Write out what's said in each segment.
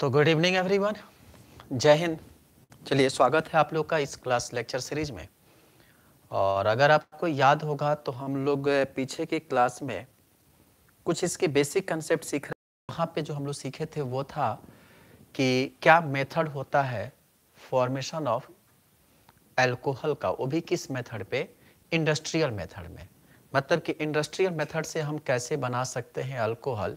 तो good evening everyone जय हिंद चलिए स्वागत है आप लोग का इस क्लास लेक्चर सीरीज में और अगर आपको याद होगा तो हम लोग पीछे के क्लास में कुछ इसके बेसिक कंसेप्ट सीख रहे वहाँ पे जो हम लोग सीखे थे वो था कि क्या मेथड होता है फॉर्मेशन ऑफ एल्कोहल का वो भी किस मेथड पे इंडस्ट्रियल मेथड में मतलब कि इंडस्ट्रियल मेथड से हम कैसे बना सकते हैं अल्कोहल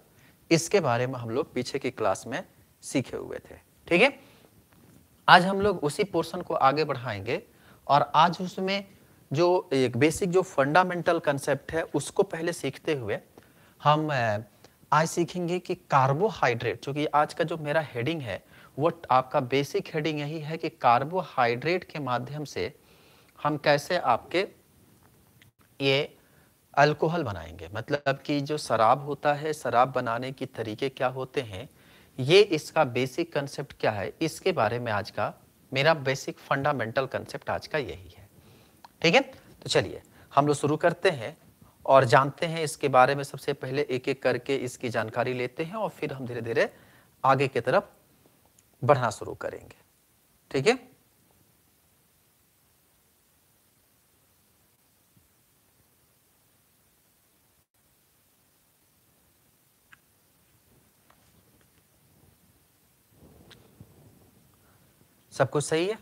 इसके बारे में हम लोग पीछे की क्लास में सीखे हुए थे ठीक है आज हम लोग उसी पोर्शन को आगे बढ़ाएंगे और आज उसमें जो एक बेसिक जो फंडामेंटल कंसेप्ट है उसको पहले सीखते हुए हम आज सीखेंगे कि कार्बोहाइड्रेट क्योंकि आज का जो मेरा हेडिंग है वो आपका बेसिक हेडिंग यही है कि कार्बोहाइड्रेट के माध्यम से हम कैसे आपके ये अल्कोहल बनाएंगे मतलब कि जो शराब होता है शराब बनाने के तरीके क्या होते हैं ये इसका बेसिक कंसेप्ट क्या है इसके बारे में आज का मेरा बेसिक फंडामेंटल कंसेप्ट आज का यही है ठीक है तो चलिए हम लोग शुरू करते हैं और जानते हैं इसके बारे में सबसे पहले एक एक करके इसकी जानकारी लेते हैं और फिर हम धीरे धीरे आगे की तरफ बढ़ना शुरू करेंगे ठीक है सब कुछ सही है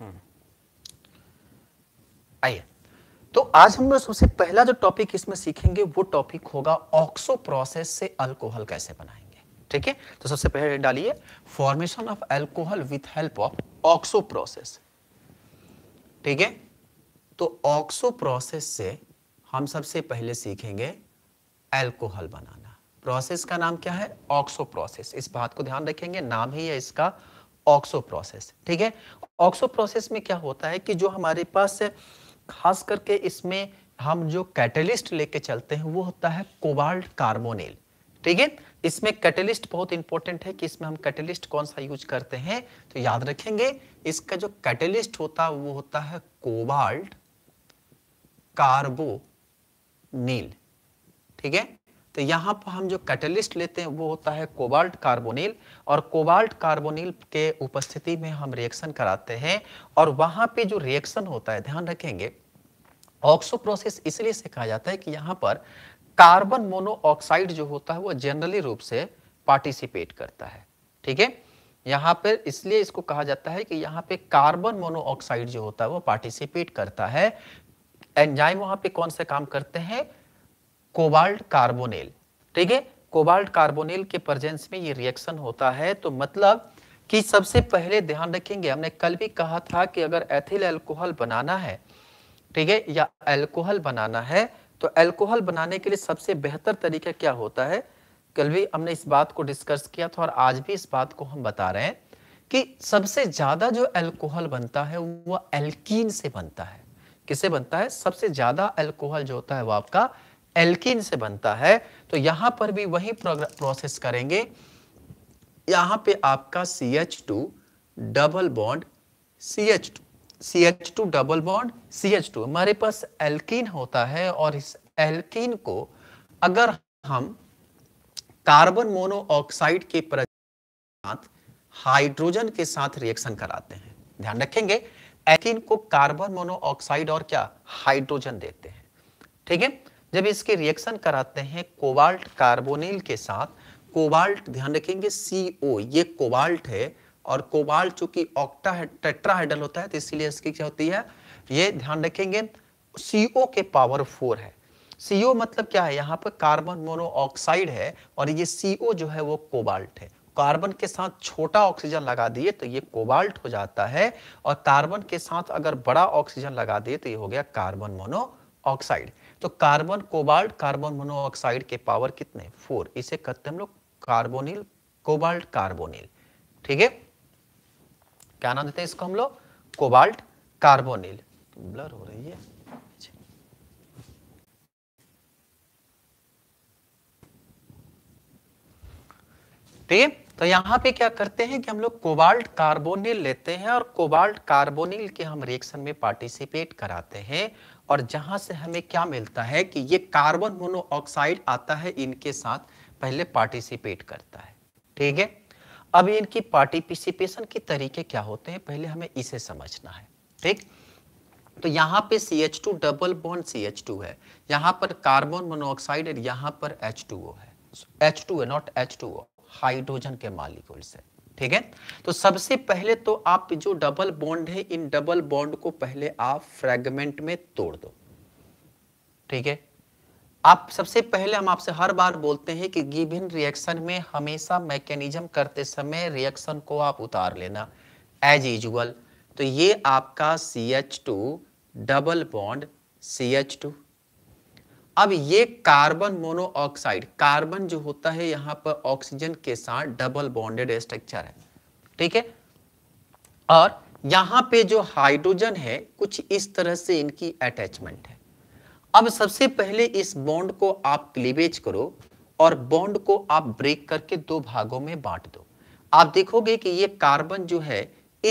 हम्म। आइए तो आज हम लोग सबसे पहला जो टॉपिक इसमें सीखेंगे वो टॉपिक होगा ऑक्सो प्रोसेस से अल्कोहल कैसे बनाएंगे ठीक है तो सबसे पहले डालिए formation of alcohol with help of oxo process ठीक है तो ऑक्सो प्रोसेस से हम सबसे पहले सीखेंगे अल्कोहल बनाना प्रोसेस का नाम क्या है ऑक्सो प्रोसेस इस बात को ध्यान रखेंगे नाम ही है इसका ऑक्सो प्रोसेस ठीक है ऑक्सो प्रोसेस में क्या होता है कि जो हमारे पास खास करके इसमें हम जो कैटलिस्ट लेके चलते हैं वो होता है कोबाल्ट कार्बोनेल ठीक है इसमें कैटलिस्ट बहुत इंपॉर्टेंट है कि इसमें हम कैटलिस्ट कौन सा यूज करते हैं तो याद रखेंगे इसका जो कैटलिस्ट होता है वो होता है कोबाल्ट कार्बोनेल ठीक है तो यहाँ पर हम जो कैटलिस्ट लेते हैं वो होता है कोबाल्ट कार्बोनिल और कोबाल्ट कार्बोनिल के उपस्थिति में हम रिएक्शन कराते हैं और वहाँ पे जो रिएक्शन होता है ध्यान रखेंगे ऑक्सो प्रोसेस इसलिए से कहा जाता है कि यहाँ पर कार्बन मोनोऑक्साइड जो होता है वो जनरली रूप से पार्टिसिपेट करता है ठीक है यहाँ पर इसलिए इसको कहा जाता है कि यहाँ पे कार्बन मोनोऑक्साइड जो होता है वो पार्टिसिपेट करता है एंजाइम वहाँ पे कौन से काम करते हैं कोबाल्ट कार्बोनेल ठीक है कोबाल्ट कार्बोनेल के प्रजेंस में ये रिएक्शन होता है तो मतलब कि सबसे पहले ध्यान रखेंगे हमने कल भी कहा था कि अगर एथिल एल्कोहल बनाना है ठीक है या एल्कोहल बनाना है तो एल्कोहल बनाने के लिए सबसे बेहतर तरीका क्या होता है कल भी हमने इस बात को डिस्कस किया था और आज भी इस बात को हम बता रहे हैं कि सबसे ज्यादा जो एल्कोहल बनता है वो एल्कीन से बनता है किसे बनता है सबसे ज्यादा एल्कोहल जो होता है वो आपका एल्किन से बनता है तो यहां पर भी वही प्रोसेस करेंगे यहां पे आपका C H two double bond C H two C H two double bond C H two हमारे पास एल्किन होता है और इस एल्किन को अगर हम कार्बन मोनोऑक्साइड के साथ हाइड्रोजन के साथ रिएक्शन कराते हैं ध्यान रखेंगे एल्किन को कार्बन मोनोऑक्साइड और क्या हाइड्रोजन देते हैं ठीक है जब इसके रिएक्शन कराते हैं कोबाल्ट कार्बोनिल के साथ कोबाल्ट ध्यान रखेंगे सी ओ ये कोबाल्ट है और कोबाल्ट चूंकि ऑक्टा टेट्राहाइड्रल होता है तो इसीलिए इसकी क्या होती है ये ध्यान रखेंगे सीओ के पावर फोर है सीओ मतलब क्या है यहाँ पर कार्बन मोनोऑक्साइड है और ये सी ओ जो है वो कोबाल्ट है कार्बन के साथ छोटा ऑक्सीजन लगा दिए तो ये कोबाल्ट हो जाता है और कार्बन के साथ अगर बड़ा ऑक्सीजन लगा दिए तो ये हो गया कार्बन मोनो ऑक्साइड तो कार्बन कोबाल्ट कार्बन मोनोऑक्साइड के पावर कितने फोर इसे कहते हैं हम लोग कार्बोनिल कोबाल्ट कार्बोनिल ठीक है क्या नाम देते हैं इसको हम लोग कोबाल्ट कार्बोनिल तो ब्लर हो रही है ठीक अच्छा। है तो, तो यहाँ पे क्या करते हैं कि हम लोग कोबाल्ट कार्बोनिल लेते हैं और कोबाल्ट कार्बोनिल के हम रिएक्शन में पार्टिसिपेट कराते हैं और जहां से हमें क्या मिलता है कि ये कार्बन मोनोऑक्साइड आता है इनके साथ पहले पार्टिसिपेट करता है ठीक है अब इनकी पार्टिसिपेशन के तरीके क्या होते हैं पहले हमें इसे समझना है ठीक तो यहाँ पे C H two double bond C H two है यहाँ पर कार्बन मोनोऑक्साइड और यहाँ पर एच टू ओ है एच टू है not H two O hydrogen के मालिक्यूल से ठीक है तो सबसे पहले तो आप जो डबल बॉन्ड है इन डबल बॉन्ड को पहले आप फ्रेगमेंट में तोड़ दो ठीक है आप सबसे पहले हम आपसे हर बार बोलते हैं कि गिवन रिएक्शन में हमेशा मैकेनिज्म करते समय रिएक्शन को आप उतार लेना एज यूजल तो ये आपका C H two double bond C H two अब ये कार्बन मोनोऑक्साइड कार्बन जो होता है यहां पर ऑक्सीजन के साथ डबल बॉन्डेड स्ट्रक्चर है ठीक है और यहां पे जो हाइड्रोजन है कुछ इस तरह से इनकी अटैचमेंट है अब सबसे पहले इस बॉन्ड को आप क्लीवेज करो और बॉन्ड को आप ब्रेक करके दो भागों में बांट दो आप देखोगे कि ये कार्बन जो है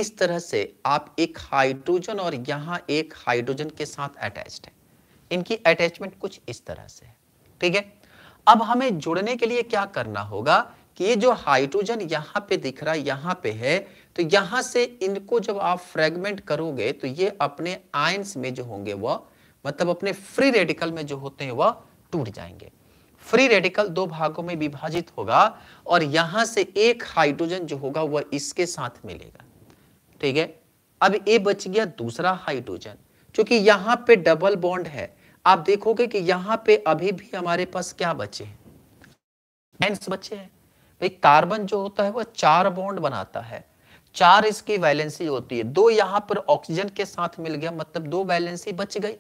इस तरह से आप एक हाइड्रोजन और यहां एक हाइड्रोजन के साथ अटैच्ड है इनकी अटैचमेंट कुछ इस तरह से है ठीक है अब हमें जुड़ने के लिए क्या करना होगा कि ये जो हाइड्रोजन यहां पे दिख रहा है यहां पे है तो यहां से इनको जब आप फ्रेगमेंट करोगे तो ये अपने आयंस में जो होंगे वह मतलब अपने फ्री रेडिकल में जो होते हैं वह टूट जाएंगे फ्री रेडिकल दो भागों में विभाजित होगा और यहां से एक हाइड्रोजन जो होगा वह इसके साथ मिलेगा ठीक है अब ये बच गया दूसरा हाइड्रोजन क्योंकि यहां पे डबल बॉन्ड है आप देखोगे कि यहां पे अभी भी हमारे पास क्या बचे हैं एंस बचे हैं भाई कार्बन जो होता है वो चार बॉन्ड बनाता है चार इसकी वैलेंसी होती है दो यहां पर ऑक्सीजन के साथ मिल गया मतलब दो वैलेंसी बच गई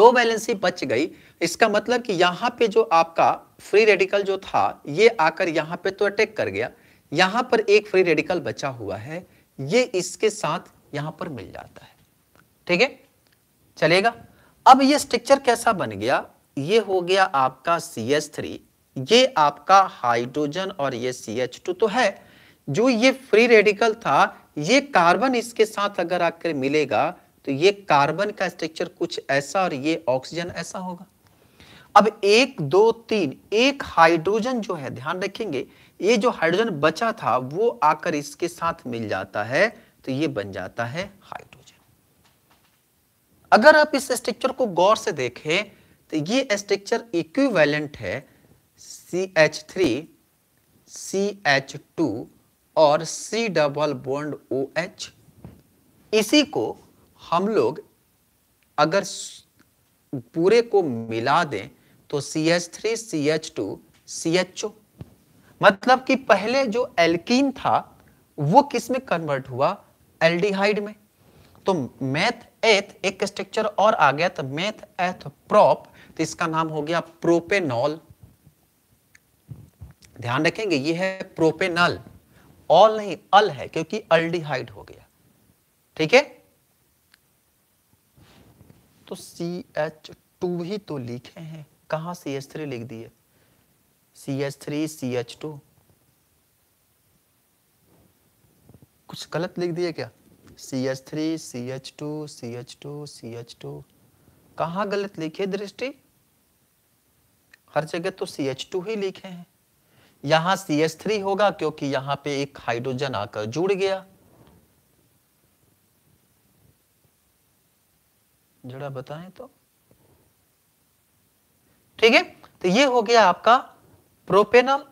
दो वैलेंसी बच गई इसका मतलब कि यहां पे जो आपका फ्री रेडिकल जो था ये आकर यहां पे तो अटैक कर गया यहां पर एक फ्री रेडिकल बचा हुआ है ये इसके साथ यहां पर मिल जाता है ठीक है चलेगा अब ये स्ट्रक्चर कैसा बन गया ये हो गया आपका सी एच थ्री ये आपका हाइड्रोजन और ये सी एच टू तो है जो ये फ्री रेडिकल था ये कार्बन इसके साथ अगर आकर मिलेगा तो ये कार्बन का स्ट्रक्चर कुछ ऐसा और ये ऑक्सीजन ऐसा होगा अब एक दो तीन एक हाइड्रोजन जो है ध्यान रखेंगे ये जो हाइड्रोजन बचा था वो आकर इसके साथ मिल जाता है तो ये बन जाता है हाइड्रोजन अगर आप इस स्ट्रक्चर को गौर से देखें तो ये स्ट्रक्चर इक्विवेलेंट है C H three C H two और C double bond O H इसी को हम लोग अगर पूरे को मिला दें तो C H three C H two C H O मतलब कि पहले जो एल्कीन था वो किस में कन्वर्ट हुआ एल्डिहाइड में तो मैथ एथ एक स्ट्रक्चर और आ गया तो मेथ एथ प्रॉप तो इसका नाम हो गया प्रोपेनॉल ध्यान रखेंगे ये है प्रोपेनल ऑल नहीं अल है क्योंकि अल्डिहाइड हो गया ठीक है तो सी एच टू ही तो लिखे हैं कहा सी एच थ्री लिख दिए C H three C H two कुछ गलत लिख दिए क्या C H three C H two C H two C H two कहा गलत लिखे दृष्टि हर जगह तो सी एच टू ही लिखे हैं यहां सी एच थ्री होगा क्योंकि यहां पे एक हाइड्रोजन आकर जुड़ गया जरा बताएं तो ठीक है तो ये हो गया आपका प्रोपेनल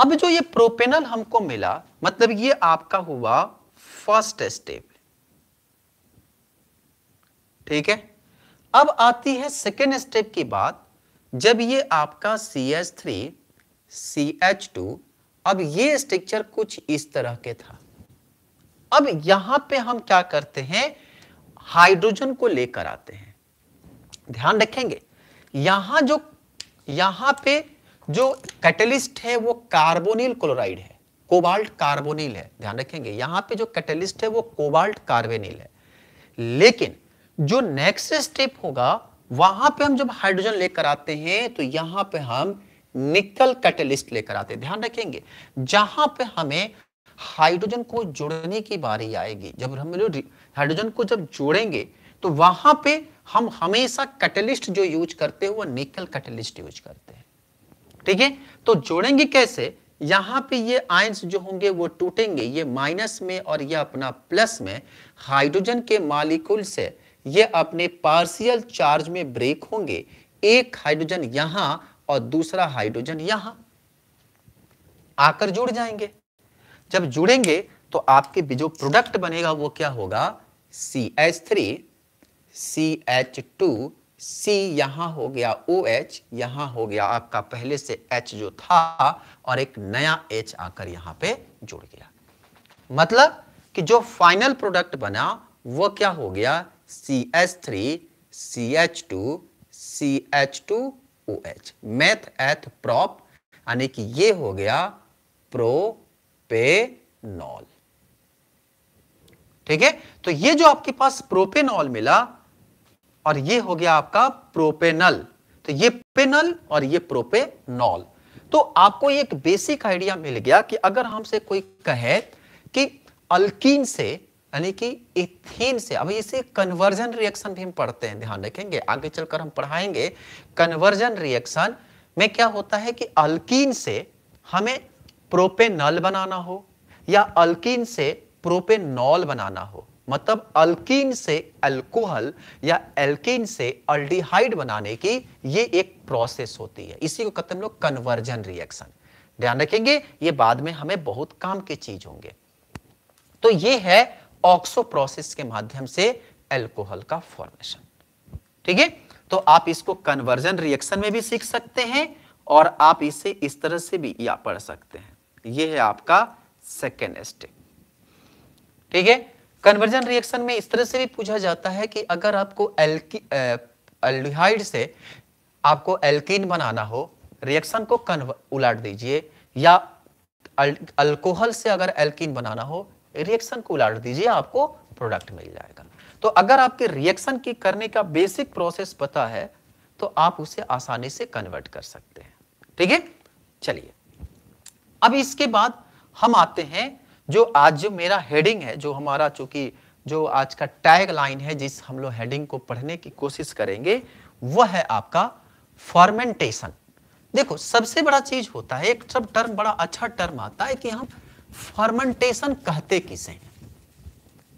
अब जो ये प्रोपेनल हमको मिला मतलब ये आपका हुआ फर्स्ट स्टेप ठीक है अब आती है सेकेंड स्टेप की बात जब ये आपका C H three C H two अब ये स्ट्रक्चर कुछ इस तरह के था अब यहां पे हम क्या करते हैं हाइड्रोजन को लेकर आते हैं ध्यान रखेंगे यहां जो यहां पे जो कैटलिस्ट है वो कार्बोनिल क्लोराइड है कोबाल्ट कार्बोनिल है ध्यान रखेंगे यहां पे जो कैटलिस्ट है वो कोबाल्ट कार्बेनिल है लेकिन जो नेक्स्ट स्टेप होगा वहां पे हम जब हाइड्रोजन लेकर आते हैं तो यहां पे हम निकल कैटलिस्ट लेकर आते हैं ध्यान रखेंगे जहां पे हमें हाइड्रोजन को जोड़ने की बारी आएगी जब हम लोग हाइड्रोजन को जब जोड़ेंगे तो वहां पे हम हमेशा कैटलिस्ट जो यूज करते हैं वो निकल कैटलिस्ट यूज करते हैं ठीक है तो जोड़ेंगे कैसे यहाँ पे ये आयंस जो होंगे वो टूटेंगे ये माइनस में और ये अपना प्लस में हाइड्रोजन के मालिकुल से ये अपने पार्शियल चार्ज में ब्रेक होंगे एक हाइड्रोजन यहां और दूसरा हाइड्रोजन यहां आकर जुड़ जाएंगे जब जुड़ेंगे तो आपके जो प्रोडक्ट बनेगा वो क्या होगा C H three C H two C यहाँ हो गया ओ एच यहाँ हो गया आपका पहले से एच जो था और एक नया एच आकर यहाँ पे जुड़ गया मतलब कि जो फाइनल प्रोडक्ट बना वो क्या हो गया C H three C H two C H two O H meth eth prop यानी कि ये हो गया नॉल ठीक है तो ये जो आपके पास प्रोपेनॉल मिला और ये हो गया आपका प्रोपेनल तो ये पेनल और ये प्रोपेनॉल तो आपको एक बेसिक आइडिया मिल गया कि अगर हमसे कोई कहे कि अल्कीन से यानी कि इथेन से अब इसे कन्वर्जन रिएक्शन भी हम पढ़ते हैं ध्यान रखेंगे आगे चलकर हम पढ़ाएंगे कन्वर्जन रिएक्शन में क्या होता है कि अल्कीन से हमें प्रोपेनल बनाना हो या अल्कीन से प्रोपेनॉल बनाना हो मतलब अल्कीन से अल्कोहल या एल्किन से अल्डिहाइड बनाने की ये एक प्रोसेस होती है इसी को कहते हैं लोग कन्वर्जन रिएक्शन ध्यान रखेंगे ये बाद में हमें बहुत काम की चीज होंगे तो ये है ऑक्सो प्रोसेस के माध्यम से एल्कोहल का फॉर्मेशन ठीक है तो आप इसको कन्वर्जन रिएक्शन में भी सीख सकते हैं और आप इसे इस तरह से भी या पढ़ सकते हैं ये है आपका सेकेंड स्टेप ठीक है कन्वर्जन रिएक्शन में इस तरह से भी पूछा जाता है कि अगर आपको एल्की एल्डिहाइड से आपको एल्किन बनाना हो रिएक्शन को उलट दीजिए या अल्कोहल से अगर एल्किन बनाना हो रिएक्शन को उलट दीजिए आपको प्रोडक्ट मिल जाएगा तो अगर आपके रिएक्शन की करने का बेसिक प्रोसेस पता है तो आप उसे आसानी से कन्वर्ट कर सकते हैं ठीक है चलिए अब इसके बाद हम आते हैं जो आज जो मेरा हेडिंग है जो हमारा चूंकि जो आज का टैग लाइन है जिस हम लोग हेडिंग को पढ़ने की कोशिश करेंगे वह है आपका फॉर्मेंटेशन देखो सबसे बड़ा चीज होता है एक सब टर्म बड़ा अच्छा टर्म आता है कि हम फॉर्मेंटेशन कहते किसे हैं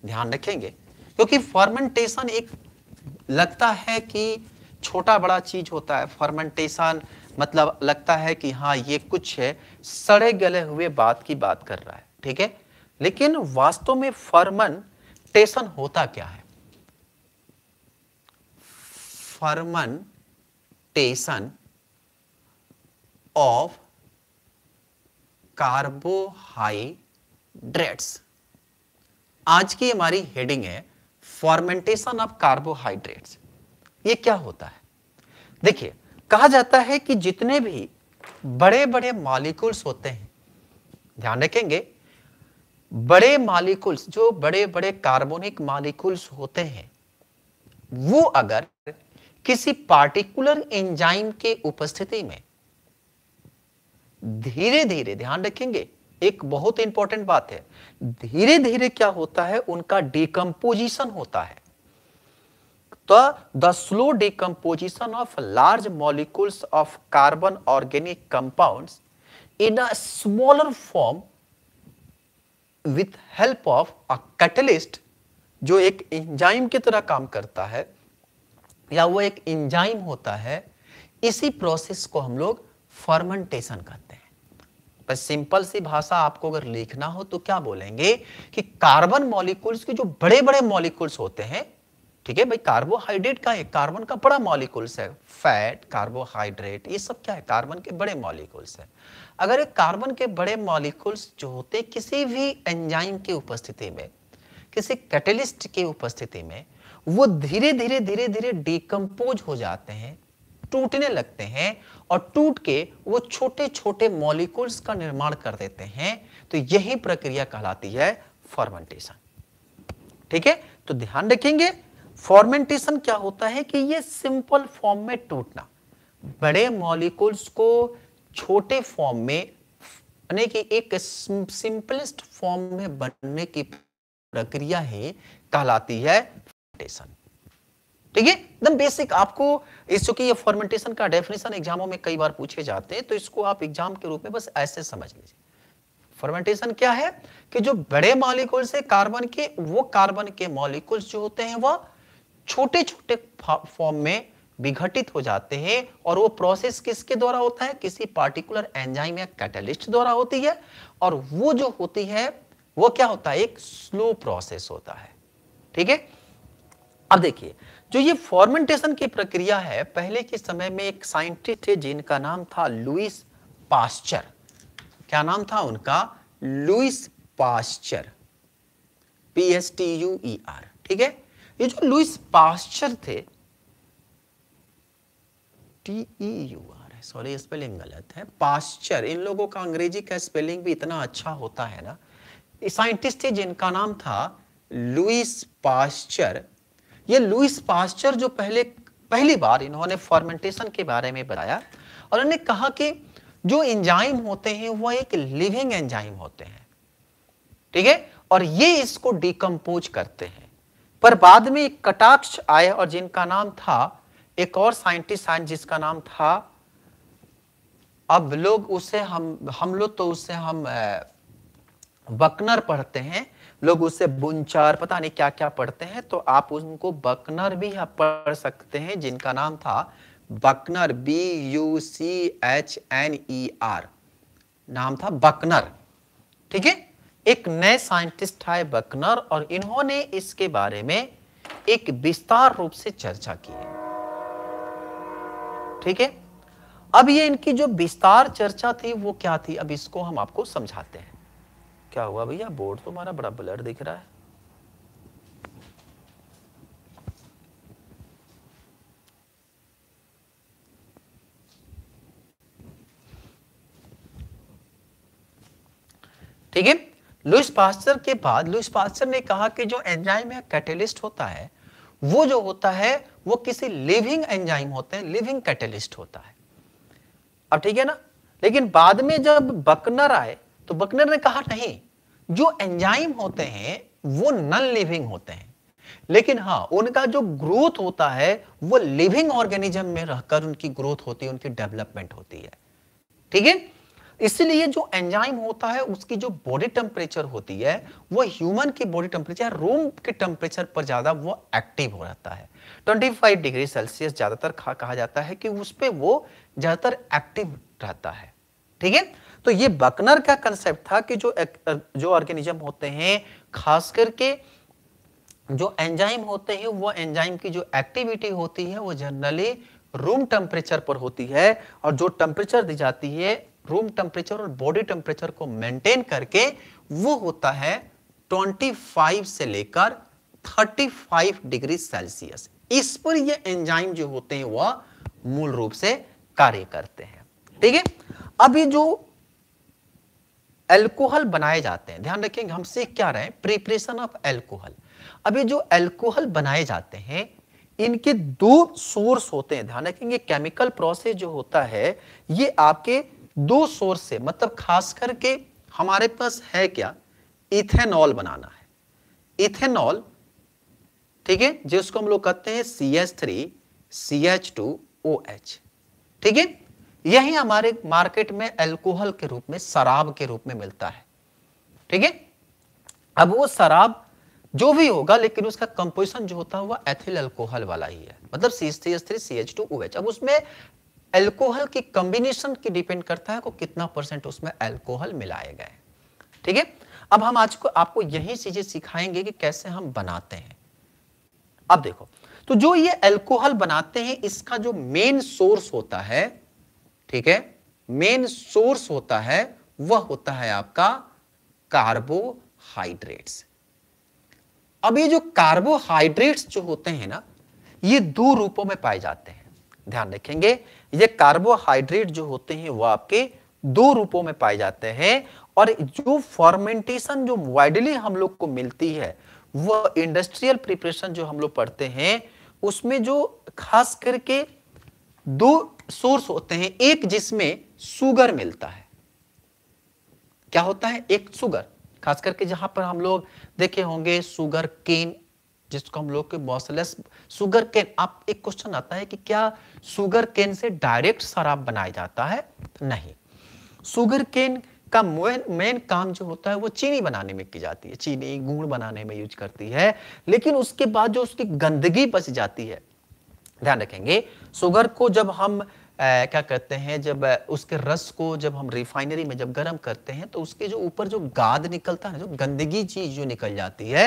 ध्यान रखेंगे क्योंकि फॉर्मेंटेशन एक लगता है कि छोटा बड़ा चीज होता है फॉर्मेंटेशन मतलब लगता है कि हाँ ये कुछ है सड़े गले हुए बात की बात कर रहा है ठीक है लेकिन वास्तव में फर्मनटेशन होता क्या है फर्मनटेशन ऑफ कार्बोहाइड्रेट्स आज की हमारी हेडिंग है फॉर्मेंटेशन ऑफ कार्बोहाइड्रेट्स ये क्या होता है देखिए कहा जाता है कि जितने भी बड़े बड़े मॉलिक्यूल्स होते हैं ध्यान रखेंगे बड़े मालिकुल्स जो बड़े बड़े कार्बोनिक मालिकुल्स होते हैं वो अगर किसी पार्टिकुलर एंजाइम के उपस्थिति में धीरे धीरे ध्यान रखेंगे एक बहुत इंपॉर्टेंट बात है धीरे धीरे क्या होता है उनका डिकम्पोजिशन होता है तो the slow decomposition of large molecules of carbon organic compounds in a smaller form with help of a catalyst जो एक इंजाइम की तरह काम करता है या वो एक इंजाइम होता है इसी प्रोसेस को हम लोग फर्मेंटेशन कहते हैं बस सिंपल सी भाषा आपको अगर लिखना हो तो क्या बोलेंगे कि कार्बन मॉलिक्यूल्स के जो बड़े बड़े मॉलिक्यूल्स होते हैं ठीक है भाई कार्बोहाइड्रेट का एक कार्बन का बड़ा मॉलिक्यूल्स है फैट कार्बोहाइड्रेट ये सब क्या है कार्बन के बड़े मॉलिक्यूल्स है अगर एक कार्बन के बड़े मॉलिक्यूल्स जो होते किसी भी एंजाइम की उपस्थिति में किसी कैटलिस्ट की उपस्थिति में वो धीरे धीरे धीरे धीरे डिकम्पोज हो जाते हैं टूटने लगते हैं और टूट के वो छोटे छोटे मॉलिक्यूल्स का निर्माण कर देते हैं तो यही प्रक्रिया कहलाती है फॉर्मेंटेशन ठीक है तो ध्यान रखेंगे फॉर्मेंटेशन क्या होता है कि ये सिंपल फॉर्म में टूटना बड़े मॉलिक्यूल्स को छोटे फॉर्म में यानी कि एक सिंपलेस्ट फॉर्म में बनने की प्रक्रिया ही कहलाती है फर्मेंटेशन ठीक है एकदम बेसिक आपको इस चूंकि ये फॉर्मेंटेशन का डेफिनेशन एग्जामों में कई बार पूछे जाते हैं तो इसको आप एग्जाम के रूप में बस ऐसे समझ लीजिए फर्मेंटेशन क्या है कि जो बड़े मॉलिक्यूल से कार्बन के वो कार्बन के मॉलिक्यूल्स जो होते हैं वह छोटे छोटे फॉर्म में विघटित हो जाते हैं और वो प्रोसेस किसके द्वारा होता है किसी पार्टिकुलर एंजाइम या कैटलिस्ट द्वारा होती है और वो जो होती है वो क्या होता है एक स्लो प्रोसेस होता है ठीक है अब देखिए जो ये फॉर्मेंटेशन की प्रक्रिया है पहले के समय में एक साइंटिस्ट थे जिनका नाम था लुइस पास्चर क्या नाम था उनका Louis Pasteur P S T U E R ठीक है ये जो लुइस पास्चर थे टी ई यू आर है सॉरी स्पेलिंग गलत है पास्चर इन लोगों का अंग्रेजी का स्पेलिंग भी इतना अच्छा होता है ना साइंटिस्ट थे जिनका नाम था लुइस पास्चर ये लुइस पास्चर जो पहले पहली बार इन्होंने फॉर्मेंटेशन के बारे में बताया और उन्होंने कहा कि जो एंजाइम होते हैं वह एक लिविंग एंजाइम होते हैं ठीक है और ये इसको डिकम्पोज करते हैं पर बाद में एक कटाक्ष आया और जिनका नाम था एक और साइंटिस्ट आए जिसका नाम था अब लोग उसे हम हम लोग तो उसे हम बकनर पढ़ते हैं लोग उसे बुनचार पता नहीं क्या क्या पढ़ते हैं तो आप उनको बकनर भी पढ़ सकते हैं जिनका नाम था Buchner B U C H N E R नाम था बकनर ठीक है एक नए साइंटिस्ट है बकनर और इन्होंने इसके बारे में एक विस्तार रूप से चर्चा की है ठीक है अब ये इनकी जो विस्तार चर्चा थी वो क्या थी अब इसको हम आपको समझाते हैं क्या हुआ भैया बोर्ड तुम्हारा बड़ा ब्लर दिख रहा है ठीक है लुइस पास्टर के बाद लुइस पास्टर ने कहा कि जो एंजाइम या कैटेलिस्ट होता है वो जो होता है वो किसी लिविंग एंजाइम होते हैं लिविंग कैटलिस्ट होता है अब ठीक है ना लेकिन बाद में जब बकनर आए तो बकनर ने कहा नहीं जो एंजाइम होते हैं वो नॉन लिविंग होते हैं लेकिन हाँ उनका जो ग्रोथ होता है वो लिविंग ऑर्गेनिज्म में रहकर उनकी ग्रोथ होती है उनकी डेवलपमेंट होती है ठीक है इसलिए जो एंजाइम होता है उसकी जो बॉडी टेम्परेचर होती है वो ह्यूमन की बॉडी टेम्परेचर रूम के टेम्परेचर पर ज़्यादा वो एक्टिव हो जाता है 25 डिग्री सेल्सियस ज़्यादातर कहा जाता है कि उस पर वो ज़्यादातर एक्टिव रहता है ठीक है तो ये बकनर का कंसेप्ट था कि जो जो ऑर्गेनिज्म होते हैं खास करके जो एंजाइम होते हैं वो एंजाइम की जो एक्टिविटी होती है वो जनरली रूम टेम्परेचर पर होती है और जो टेम्परेचर दी जाती है रूम टेम्परेचर और बॉडी टेम्परेचर को मेंटेन करके वो होता है 25 से लेकर 35 डिग्री सेल्सियस इस पर ये एंजाइम जो होते हैं वह मूल रूप से कार्य करते हैं ठीक है अब ये जो एल्कोहल बनाए जाते हैं ध्यान रखेंगे हम सीख क्या रहे प्रिपरेशन ऑफ एल्कोहल अब ये जो एल्कोहल बनाए जाते हैं इनके दो सोर्स होते हैं ध्यान रखेंगे केमिकल प्रोसेस जो होता है ये आपके दो सोर्स से मतलब खास करके हमारे पास है क्या इथेनॉल बनाना है इथेनॉल ठीक है जिसको हम लोग कहते हैं C H three C H two O H ठीक है यही हमारे मार्केट में अल्कोहल के रूप में शराब के रूप में मिलता है ठीक है अब वो शराब जो भी होगा लेकिन उसका कंपोजिशन जो होता है वह एथिल अल्कोहल वाला ही है मतलब C three C H two O H अब उसमें एल्कोहल की कॉम्बिनेशन की डिपेंड करता है को कितना परसेंट उसमें एल्कोहल मिलाए गए ठीक है अब हम आज को आपको यही चीजें सिखाएंगे कि कैसे हम बनाते हैं अब देखो तो जो ये एल्कोहल बनाते हैं इसका जो मेन सोर्स होता है ठीक है मेन सोर्स होता है वह होता है आपका कार्बोहाइड्रेट्स अब ये जो कार्बोहाइड्रेट्स जो होते हैं ना ये दो रूपों में पाए जाते हैं ध्यान रखेंगे ये कार्बोहाइड्रेट जो होते हैं वो आपके दो रूपों में पाए जाते हैं और जो फॉर्मेंटेशन जो वाइडली हम लोग को मिलती है वह इंडस्ट्रियल प्रिपरेशन जो हम लोग पढ़ते हैं उसमें जो खास करके दो सोर्स होते हैं एक जिसमें सुगर मिलता है क्या होता है एक सुगर खास करके जहां पर हम लोग देखे होंगे शुगर केन जिसको हम लोग मॉसलेस सुगर केन आप एक क्वेश्चन आता है कि क्या सुगर केन से डायरेक्ट शराब बनाया जाता है नहीं सुगर केन का मेन काम जो होता है वो चीनी बनाने में की जाती है चीनी गुड़ बनाने में यूज करती है लेकिन उसके बाद जो उसकी गंदगी बच जाती है ध्यान रखेंगे सुगर को जब हम आ, क्या कहते हैं जब उसके रस को जब हम रिफाइनरी में जब गर्म करते हैं तो उसके जो ऊपर जो गाद निकलता है जो गंदगी चीज जो निकल जाती है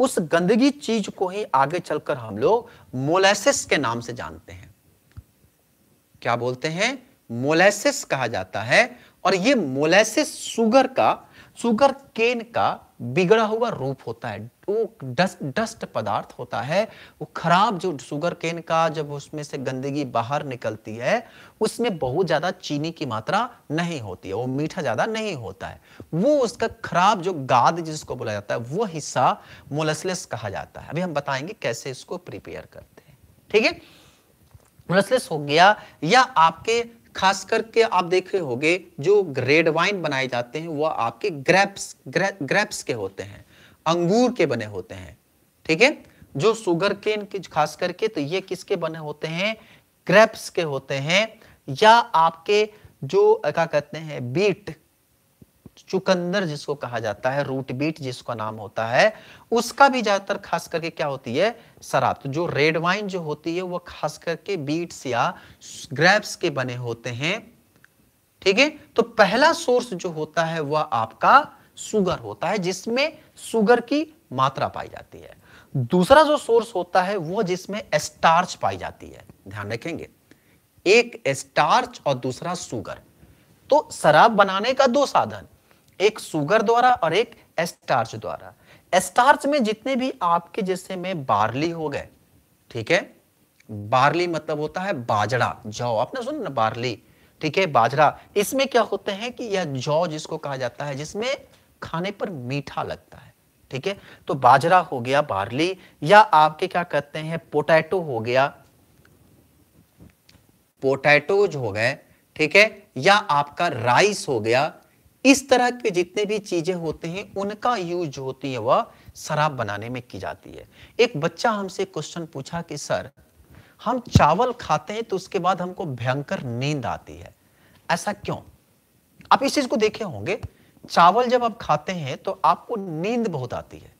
उस गंदगी चीज को ही आगे चलकर हम लोग मोलेसिस के नाम से जानते हैं क्या बोलते हैं मोलेसिस कहा जाता है और ये मोलेसिस शुगर का सुगर केन का बिगड़ा हुआ रूप होता है वो डस्ट डस्ट पदार्थ होता है वो खराब जो सुगर केन का जब उसमें से गंदगी बाहर निकलती है उसमें बहुत ज़्यादा चीनी की मात्रा नहीं होती है वो मीठा ज़्यादा नहीं होता है वो उसका खराब जो गाद जिसको बोला जाता है वो हिस्सा मोलसलेस कहा जाता है अभी हम बताएंगे कैसे इसको प्रिपेयर करते हैं ठीक है मोलसलेस हो गया या आपके खास करके आप देखे होंगे जो ग्रेड वाइन बनाए जाते हैं वह आपके ग्रेप्स ग्रे, ग्रेप्स के होते हैं अंगूर के बने होते हैं ठीक है जो शुगर केन के खास करके तो ये किसके बने होते हैं ग्रेप्स के होते हैं या आपके जो क्या कहते हैं बीट चुकंदर जिसको कहा जाता है रूट बीट जिसका नाम होता है उसका भी ज्यादातर खास करके क्या होती है शराब तो जो रेड वाइन जो होती है वो खास करके बीट्स या ग्रेप्स के बने होते हैं ठीक है तो पहला सोर्स जो होता है वह आपका सुगर होता है जिसमें सुगर की मात्रा पाई जाती है दूसरा जो सोर्स होता है वह जिसमें स्टार्च पाई जाती है ध्यान रखेंगे एक स्टार्च और दूसरा सुगर तो शराब बनाने का दो साधन एक सुगर द्वारा और एक एस्टार्च द्वारा एस्टार्च में जितने भी आपके जैसे में बार्ली हो गए ठीक है बार्ली मतलब होता है बाजरा जौ आपने सुना ना बार्ली ठीक है बाजरा इसमें क्या होते हैं कि यह जौ जिसको कहा जाता है जिसमें खाने पर मीठा लगता है ठीक है तो बाजरा हो गया बार्ली या आपके क्या कहते हैं पोटैटो हो गया पोटैटोज हो गए ठीक है या आपका राइस हो गया इस तरह के जितने भी चीजें होते हैं उनका यूज होती है वह शराब बनाने में की जाती है एक बच्चा हमसे क्वेश्चन पूछा कि सर हम चावल खाते हैं तो उसके बाद हमको भयंकर नींद आती है ऐसा क्यों आप इस चीज को देखे होंगे चावल जब आप खाते हैं तो आपको नींद बहुत आती है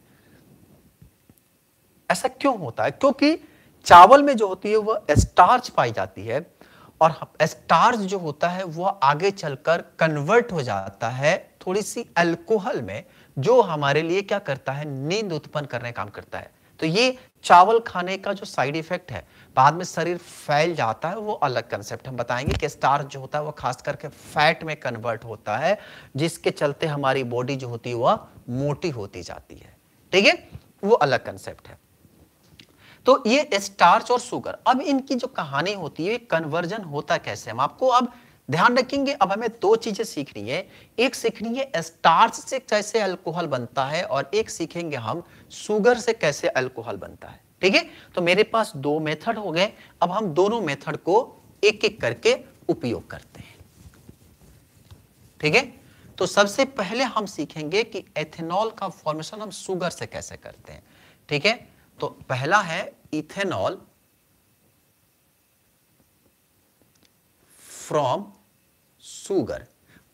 ऐसा क्यों होता है क्योंकि चावल में जो होती है वह स्टार्च पाई जाती है और स्टार्च जो होता है वह आगे चलकर कन्वर्ट हो जाता है थोड़ी सी अल्कोहल में जो हमारे लिए क्या करता है नींद उत्पन्न करने काम करता है तो ये चावल खाने का जो साइड इफेक्ट है बाद में शरीर फैल जाता है वो अलग कंसेप्ट हम बताएंगे कि स्टार्च जो होता है वो खास करके फैट में कन्वर्ट होता है जिसके चलते हमारी बॉडी जो होती है वह मोटी होती जाती है ठीक है वो अलग कंसेप्ट है तो ये स्टार्च और शुगर अब इनकी जो कहानी होती है कन्वर्जन होता कैसे हम आपको अब ध्यान रखेंगे अब हमें दो चीजें सीखनी है एक सीखनी है स्टार्च से कैसे अल्कोहल बनता है और एक सीखेंगे हम शुगर से कैसे अल्कोहल बनता है ठीक है तो मेरे पास दो मेथड हो गए अब हम दोनों मेथड को एक एक करके उपयोग करते हैं ठीक है तो सबसे पहले हम सीखेंगे कि एथेनॉल का फॉर्मेशन हम शुगर से कैसे करते हैं ठीक है तो पहला है इथेनॉल फ्रॉम सुगर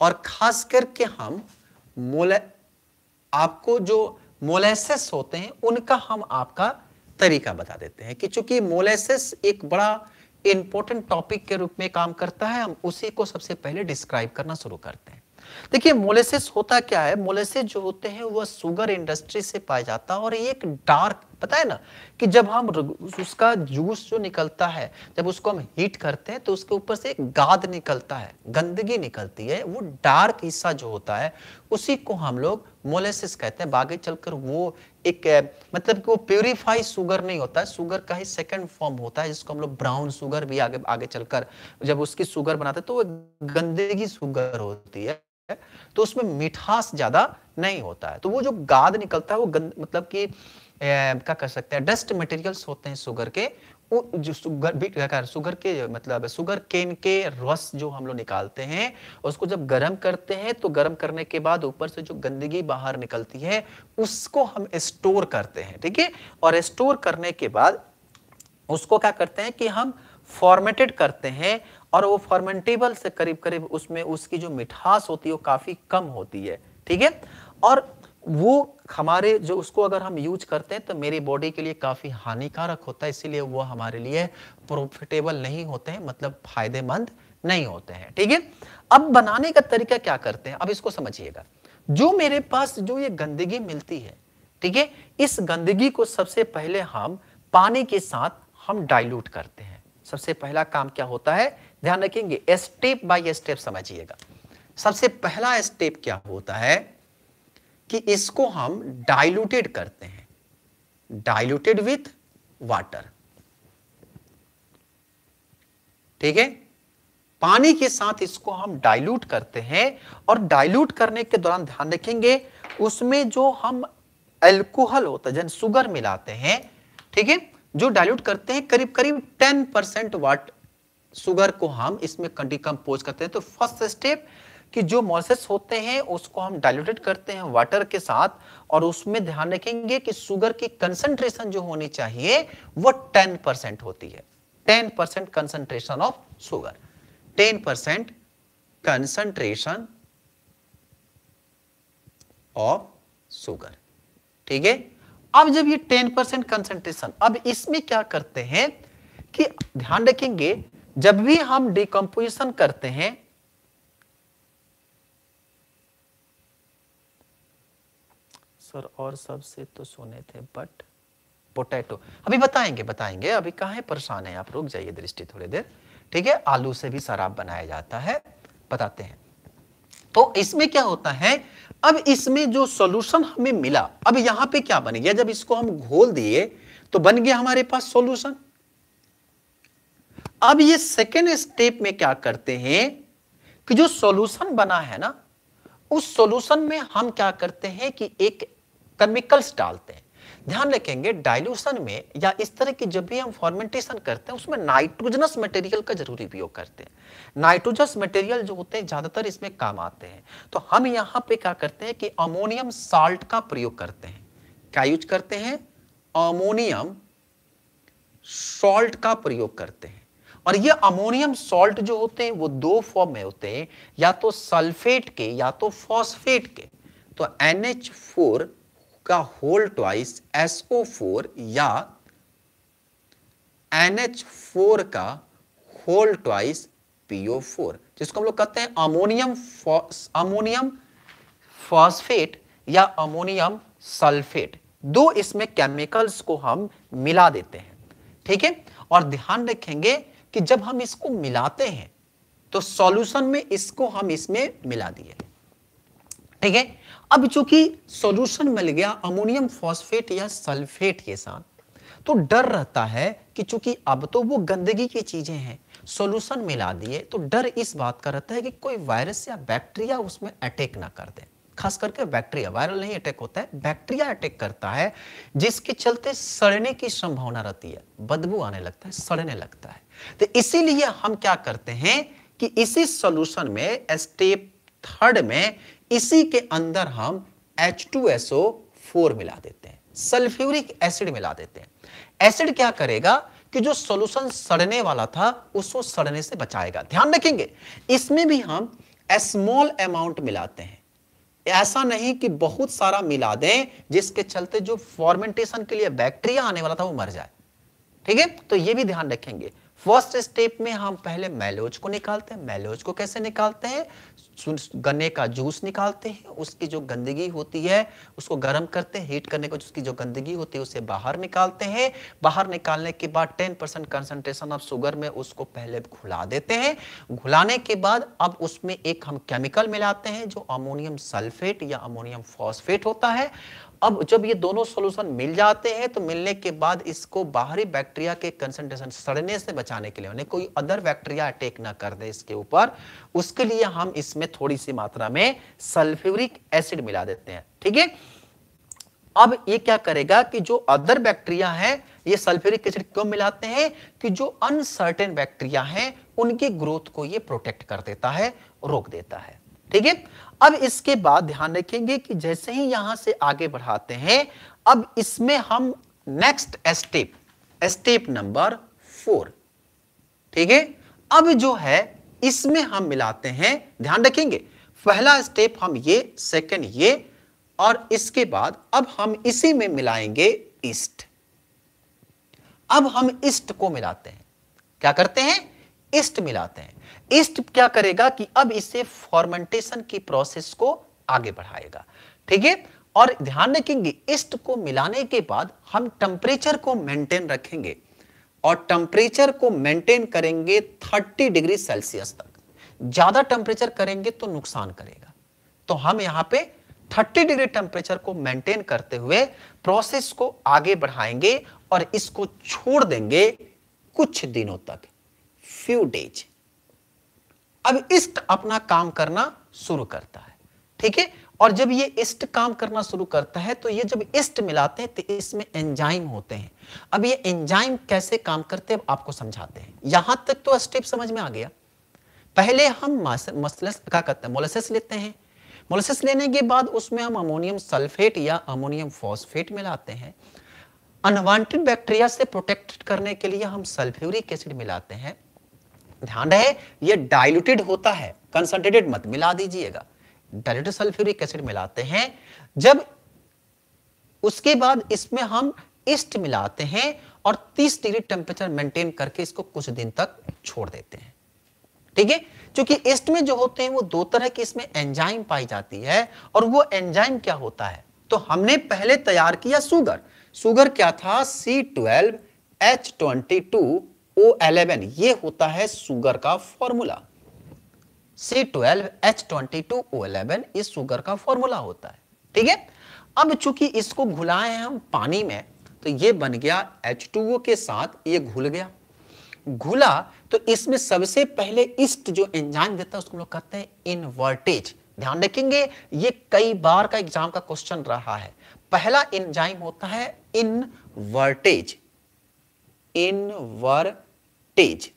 और खास करके हम मोले आपको जो मोलेसेस होते हैं उनका हम आपका तरीका बता देते हैं कि चूंकि मोलेसेस एक बड़ा इंपॉर्टेंट टॉपिक के रूप में काम करता है हम उसी को सबसे पहले डिस्क्राइब करना शुरू करते हैं देखिए मोलेसिस होता क्या है मोलेसिस जो होते हैं वह सुगर इंडस्ट्री से पाया जाता है और ये एक डार्क पता है ना कि जब हम उसका जूस जो निकलता है जब उसको हम हीट करते हैं तो उसके ऊपर से एक गाद निकलता है गंदगी निकलती है वो डार्क हिस्सा जो होता है उसी को हम लोग मोलेसिस कहते हैं आगे चलकर वो एक मतलब कि वो प्योरीफाई सुगर नहीं होता है सुगर का ही सेकंड फॉर्म होता है जिसको हम लोग ब्राउन शुगर भी आगे आगे चलकर जब उसकी सुगर बनाते हैं तो वो गंदगी सुगर होती है है तो उसमें मिठास ज़्यादा नहीं होता है तो वो जो गाद निकलता है वो गंद मतलब कि क्या कर सकते हैं डस्ट मटेरियल्स होते हैं शुगर के वो जो सुगर भी सुगर के मतलब सुगर केन के रस जो हम लोग निकालते हैं उसको जब गर्म करते हैं तो गर्म करने के बाद ऊपर से जो गंदगी बाहर निकलती है उसको हम स्टोर करते हैं ठीक है और स्टोर करने के बाद उसको क्या करते हैं कि हम फॉर्मेटेड करते हैं और वो फॉर्मेंटेबल से करीब करीब उसमें उसकी जो मिठास होती है वो काफ़ी कम होती है ठीक है और वो हमारे जो उसको अगर हम यूज करते हैं तो मेरी बॉडी के लिए काफ़ी हानिकारक होता है इसीलिए वो हमारे लिए प्रॉफिटेबल नहीं होते हैं मतलब फायदेमंद नहीं होते हैं ठीक है अब बनाने का तरीका क्या करते हैं अब इसको समझिएगा जो मेरे पास जो ये गंदगी मिलती है ठीक है इस गंदगी को सबसे पहले हम पानी के साथ हम डाइल्यूट करते हैं सबसे पहला काम क्या होता है ध्यान रखेंगे स्टेप बाय स्टेप समझिएगा सबसे पहला स्टेप क्या होता है कि इसको हम डाइल्यूटेड करते हैं डाइल्यूटेड विथ वाटर ठीक है पानी के साथ इसको हम डाइल्यूट करते हैं और डाइल्यूट करने के दौरान ध्यान रखेंगे उसमें जो हम एल्कोहल होता है जन सुगर मिलाते हैं ठीक है जो डाइल्यूट करते हैं करीब करीब 10 परसेंट वाट सुगर को हम इसमें डिकम्पोज करते हैं तो फर्स्ट स्टेप कि जो मॉसेस होते हैं उसको हम डाइल्यूटेड करते हैं वाटर के साथ और उसमें ध्यान रखेंगे कि शुगर की कंसंट्रेशन जो होनी चाहिए वो 10 परसेंट होती है 10 percent concentration of sugar 10 percent concentration of sugar ठीक है अब जब ये 10 परसेंट कंसंट्रेशन अब इसमें क्या करते हैं कि ध्यान रखेंगे जब भी हम डिकम्पोजिशन करते हैं सर और सबसे तो सुने थे बट पोटैटो अभी बताएंगे बताएंगे अभी कहा है परेशान है आप रुक जाइए दृष्टि थोड़ी देर ठीक है आलू से भी शराब बनाया जाता है बताते हैं तो इसमें क्या होता है अब इसमें जो सॉल्यूशन हमें मिला अब यहां पे क्या बन गया जब इसको हम घोल दिए तो बन गया हमारे पास सॉल्यूशन अब ये सेकेंड स्टेप में क्या करते हैं कि जो सॉल्यूशन बना है ना उस सॉल्यूशन में हम क्या करते हैं कि एक केमिकल्स डालते हैं ध्यान रखेंगे डाइल्यूशन में या इस तरह की जब भी हम फॉर्मेंटेशन करते हैं उसमें नाइट्रोजनस मटेरियल का जरूरी उपयोग करते हैं नाइट्रोजनस मटेरियल जो होते हैं ज़्यादातर इसमें काम आते हैं तो हम यहाँ पे क्या करते हैं कि अमोनियम साल्ट का प्रयोग करते हैं क्या यूज करते हैं अमोनियम सॉल्ट का प्रयोग करते हैं और ये अमोनियम सॉल्ट जो होते हैं वो दो फॉर्म में होते हैं या तो सल्फेट के या तो फॉस्फेट के तो फोर का होल ट्वाइस फोर या फोर का होल ट्वाइस फोर जिसको हम लोग कहते हैं अमोनियम अमोनियम फॉस्फेट या अमोनियम सल्फेट दो इसमें केमिकल्स को हम मिला देते हैं ठीक है और ध्यान रखेंगे कि जब हम इसको मिलाते हैं तो सॉल्यूशन में इसको हम इसमें मिला दिए ठीक है अब चूंकि सॉल्यूशन मिल गया अमोनियम फॉस्फेट या सल्फेट के साथ तो डर रहता है कि चूंकि अब तो वो गंदगी की चीजें हैं सॉल्यूशन मिला दिए तो डर इस बात का रहता है कि कोई वायरस या बैक्टीरिया उसमें अटैक ना कर दे खास करके बैक्टीरिया वायरल नहीं अटैक होता है बैक्टीरिया अटैक करता है जिसके चलते सड़ने की संभावना रहती है बदबू आने लगता है सड़ने लगता है तो इसीलिए हम क्या करते हैं कि इसी सॉल्यूशन में स्टेप थर्ड में इसी के अंदर हम H2SO4 मिला देते हैं सल्फ्यूरिक एसिड मिला देते हैं एसिड क्या करेगा कि जो सॉल्यूशन सड़ने वाला था उसको सड़ने से बचाएगा ध्यान रखेंगे इसमें भी हम स्मॉल अमाउंट मिलाते हैं ऐसा नहीं कि बहुत सारा मिला दें जिसके चलते जो फॉर्मेंटेशन के लिए बैक्टीरिया आने वाला था वो मर जाए ठीक है तो ये भी ध्यान रखेंगे फर्स्ट स्टेप में हम पहले मैलोज को निकालते हैं मैलोज को कैसे निकालते हैं गन्ने का जूस निकालते हैं उसकी जो गंदगी होती है उसको गर्म करते हैं हीट करने को उसकी जो गंदगी होती है उसे बाहर निकालते हैं बाहर निकालने के बाद 10 परसेंट कंसनट्रेशन ऑफ शुगर में उसको पहले घुला देते हैं घुलाने के बाद अब उसमें एक हम केमिकल मिलाते हैं जो अमोनियम सल्फेट या अमोनियम फॉस्फेट होता है अब जब ये दोनों सोल्यूशन मिल जाते हैं तो मिलने के बाद इसको बाहरी बैक्टीरिया के कंसेंट्रेशन सड़ने से बचाने के लिए उन्हें कोई अदर बैक्टीरिया अटैक ना कर दे इसके ऊपर उसके लिए हम इसमें थोड़ी सी मात्रा में सल्फ्यूरिक एसिड मिला देते हैं ठीक है अब ये क्या करेगा कि जो अदर बैक्टीरिया है ये सल्फ्यूरिक एसिड क्यों मिलाते हैं कि जो अनसर्टेन बैक्टीरिया है उनकी ग्रोथ को ये प्रोटेक्ट कर देता है रोक देता है ठीक है अब इसके बाद ध्यान रखेंगे कि जैसे ही यहां से आगे बढ़ाते हैं अब इसमें हम next step step number four ठीक है अब जो है इसमें हम मिलाते हैं ध्यान रखेंगे पहला स्टेप हम ये सेकंड ये और इसके बाद अब हम इसी में मिलाएंगे ईस्ट अब हम ईस्ट को मिलाते हैं क्या करते हैं ईस्ट मिलाते हैं ईस्ट क्या करेगा कि अब इसे फॉर्मेंटेशन की प्रोसेस को आगे बढ़ाएगा ठीक है और ध्यान रखेंगे ईस्ट को मिलाने के बाद हम टेम्परेचर को मेंटेन रखेंगे और टेम्परेचर को मेंटेन करेंगे 30 डिग्री सेल्सियस तक ज्यादा टेम्परेचर करेंगे तो नुकसान करेगा तो हम यहां पे 30 डिग्री टेम्परेचर को मेंटेन करते हुए प्रोसेस को आगे बढ़ाएंगे और इसको छोड़ देंगे कुछ दिनों तक फ्यू डेज अब इष्ट अपना काम करना शुरू करता है ठीक है और जब ये इष्ट काम करना शुरू करता है तो ये जब इष्ट मिलाते हैं तो इसमें एंजाइम होते हैं अब ये एंजाइम कैसे काम करते हैं आपको समझाते हैं यहां तक तो स्टेप समझ में आ गया पहले हम मसलस क्या करते हैं मोलसेस लेते हैं मोलसेस लेने के बाद उसमें हम अमोनियम सल्फेट या अमोनियम फॉस्फेट मिलाते हैं अनवांटेड बैक्टीरिया से प्रोटेक्ट करने के लिए हम सल्फ्यूरिक एसिड मिलाते हैं ध्यान रहे ये डाइल्यूटेड होता है कंसंट्रेटेड मत मिला दीजिएगा डाइल्यूटेड सल्फ्यूरिक एसिड मिलाते हैं जब उसके बाद इसमें हम ईस्ट मिलाते हैं और 30 डिग्री टेम्परेचर मेंटेन करके इसको कुछ दिन तक छोड़ देते हैं ठीक है क्योंकि ईस्ट में जो होते हैं वो दो तरह की इसमें एंजाइम पाई जाती है और वो एंजाइम क्या होता है तो हमने पहले तैयार किया सुगर सुगर क्या था C twelve H twenty two O eleven ये होता है सुगर का formula C twelve H twenty two O eleven इस सुगर का फॉर्मूला होता है ठीक है अब चूंकि इसको घुलाए हैं हम पानी में तो ये बन गया एच टू ओ के साथ ये घुल गया घुला तो इसमें सबसे पहले इष्ट जो एंजाइम देता है उसको लोग कहते हैं इनवर्टेज ध्यान रखेंगे ये कई बार का एग्जाम का क्वेश्चन रहा है पहला एंजाइम होता है इनवर्टेज इनवर्टेज इनवर्टेज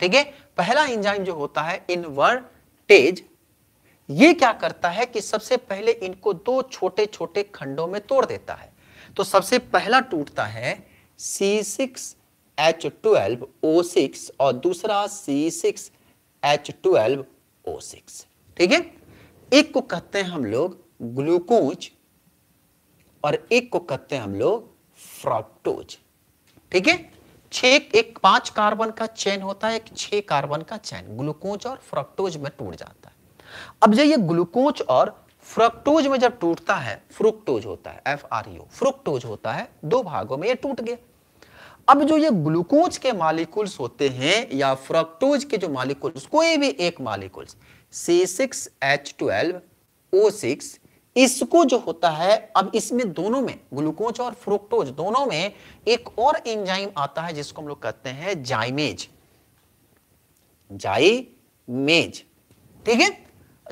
ठीक है पहला एंजाइम जो होता है इनवर्टेज ये क्या करता है कि सबसे पहले इनको दो छोटे छोटे खंडों में तोड़ देता है तो सबसे पहला टूटता है C six H twelve O six और दूसरा C six H twelve O six ठीक है एक को कहते हैं हम लोग ग्लूकोज और एक को कहते हैं हम लोग फ्रॉक्टोज ठीक है छ एक पांच कार्बन का चैन होता है एक छह कार्बन का चैन ग्लूकोज और फ्रक्टोज में टूट जाता है अब जब ये ग्लूकोज और फ्रक्टोज में जब टूटता है फ्रुक्टोज होता है एफ आर यू फ्रुक्टोज होता है दो भागों में ये टूट गया अब जो ये ग्लूकोज के मालिकुल्स होते हैं या फ्रक्टोज के जो मालिकुल्स कोई भी एक मालिकुल्स ओ सिक्स इसको जो होता है अब इसमें दोनों में ग्लूकोज और फ्रुक्टोज दोनों में एक और एंजाइम आता है जिसको हम लोग कहते हैं जाइमेज जाइमेज ठीक है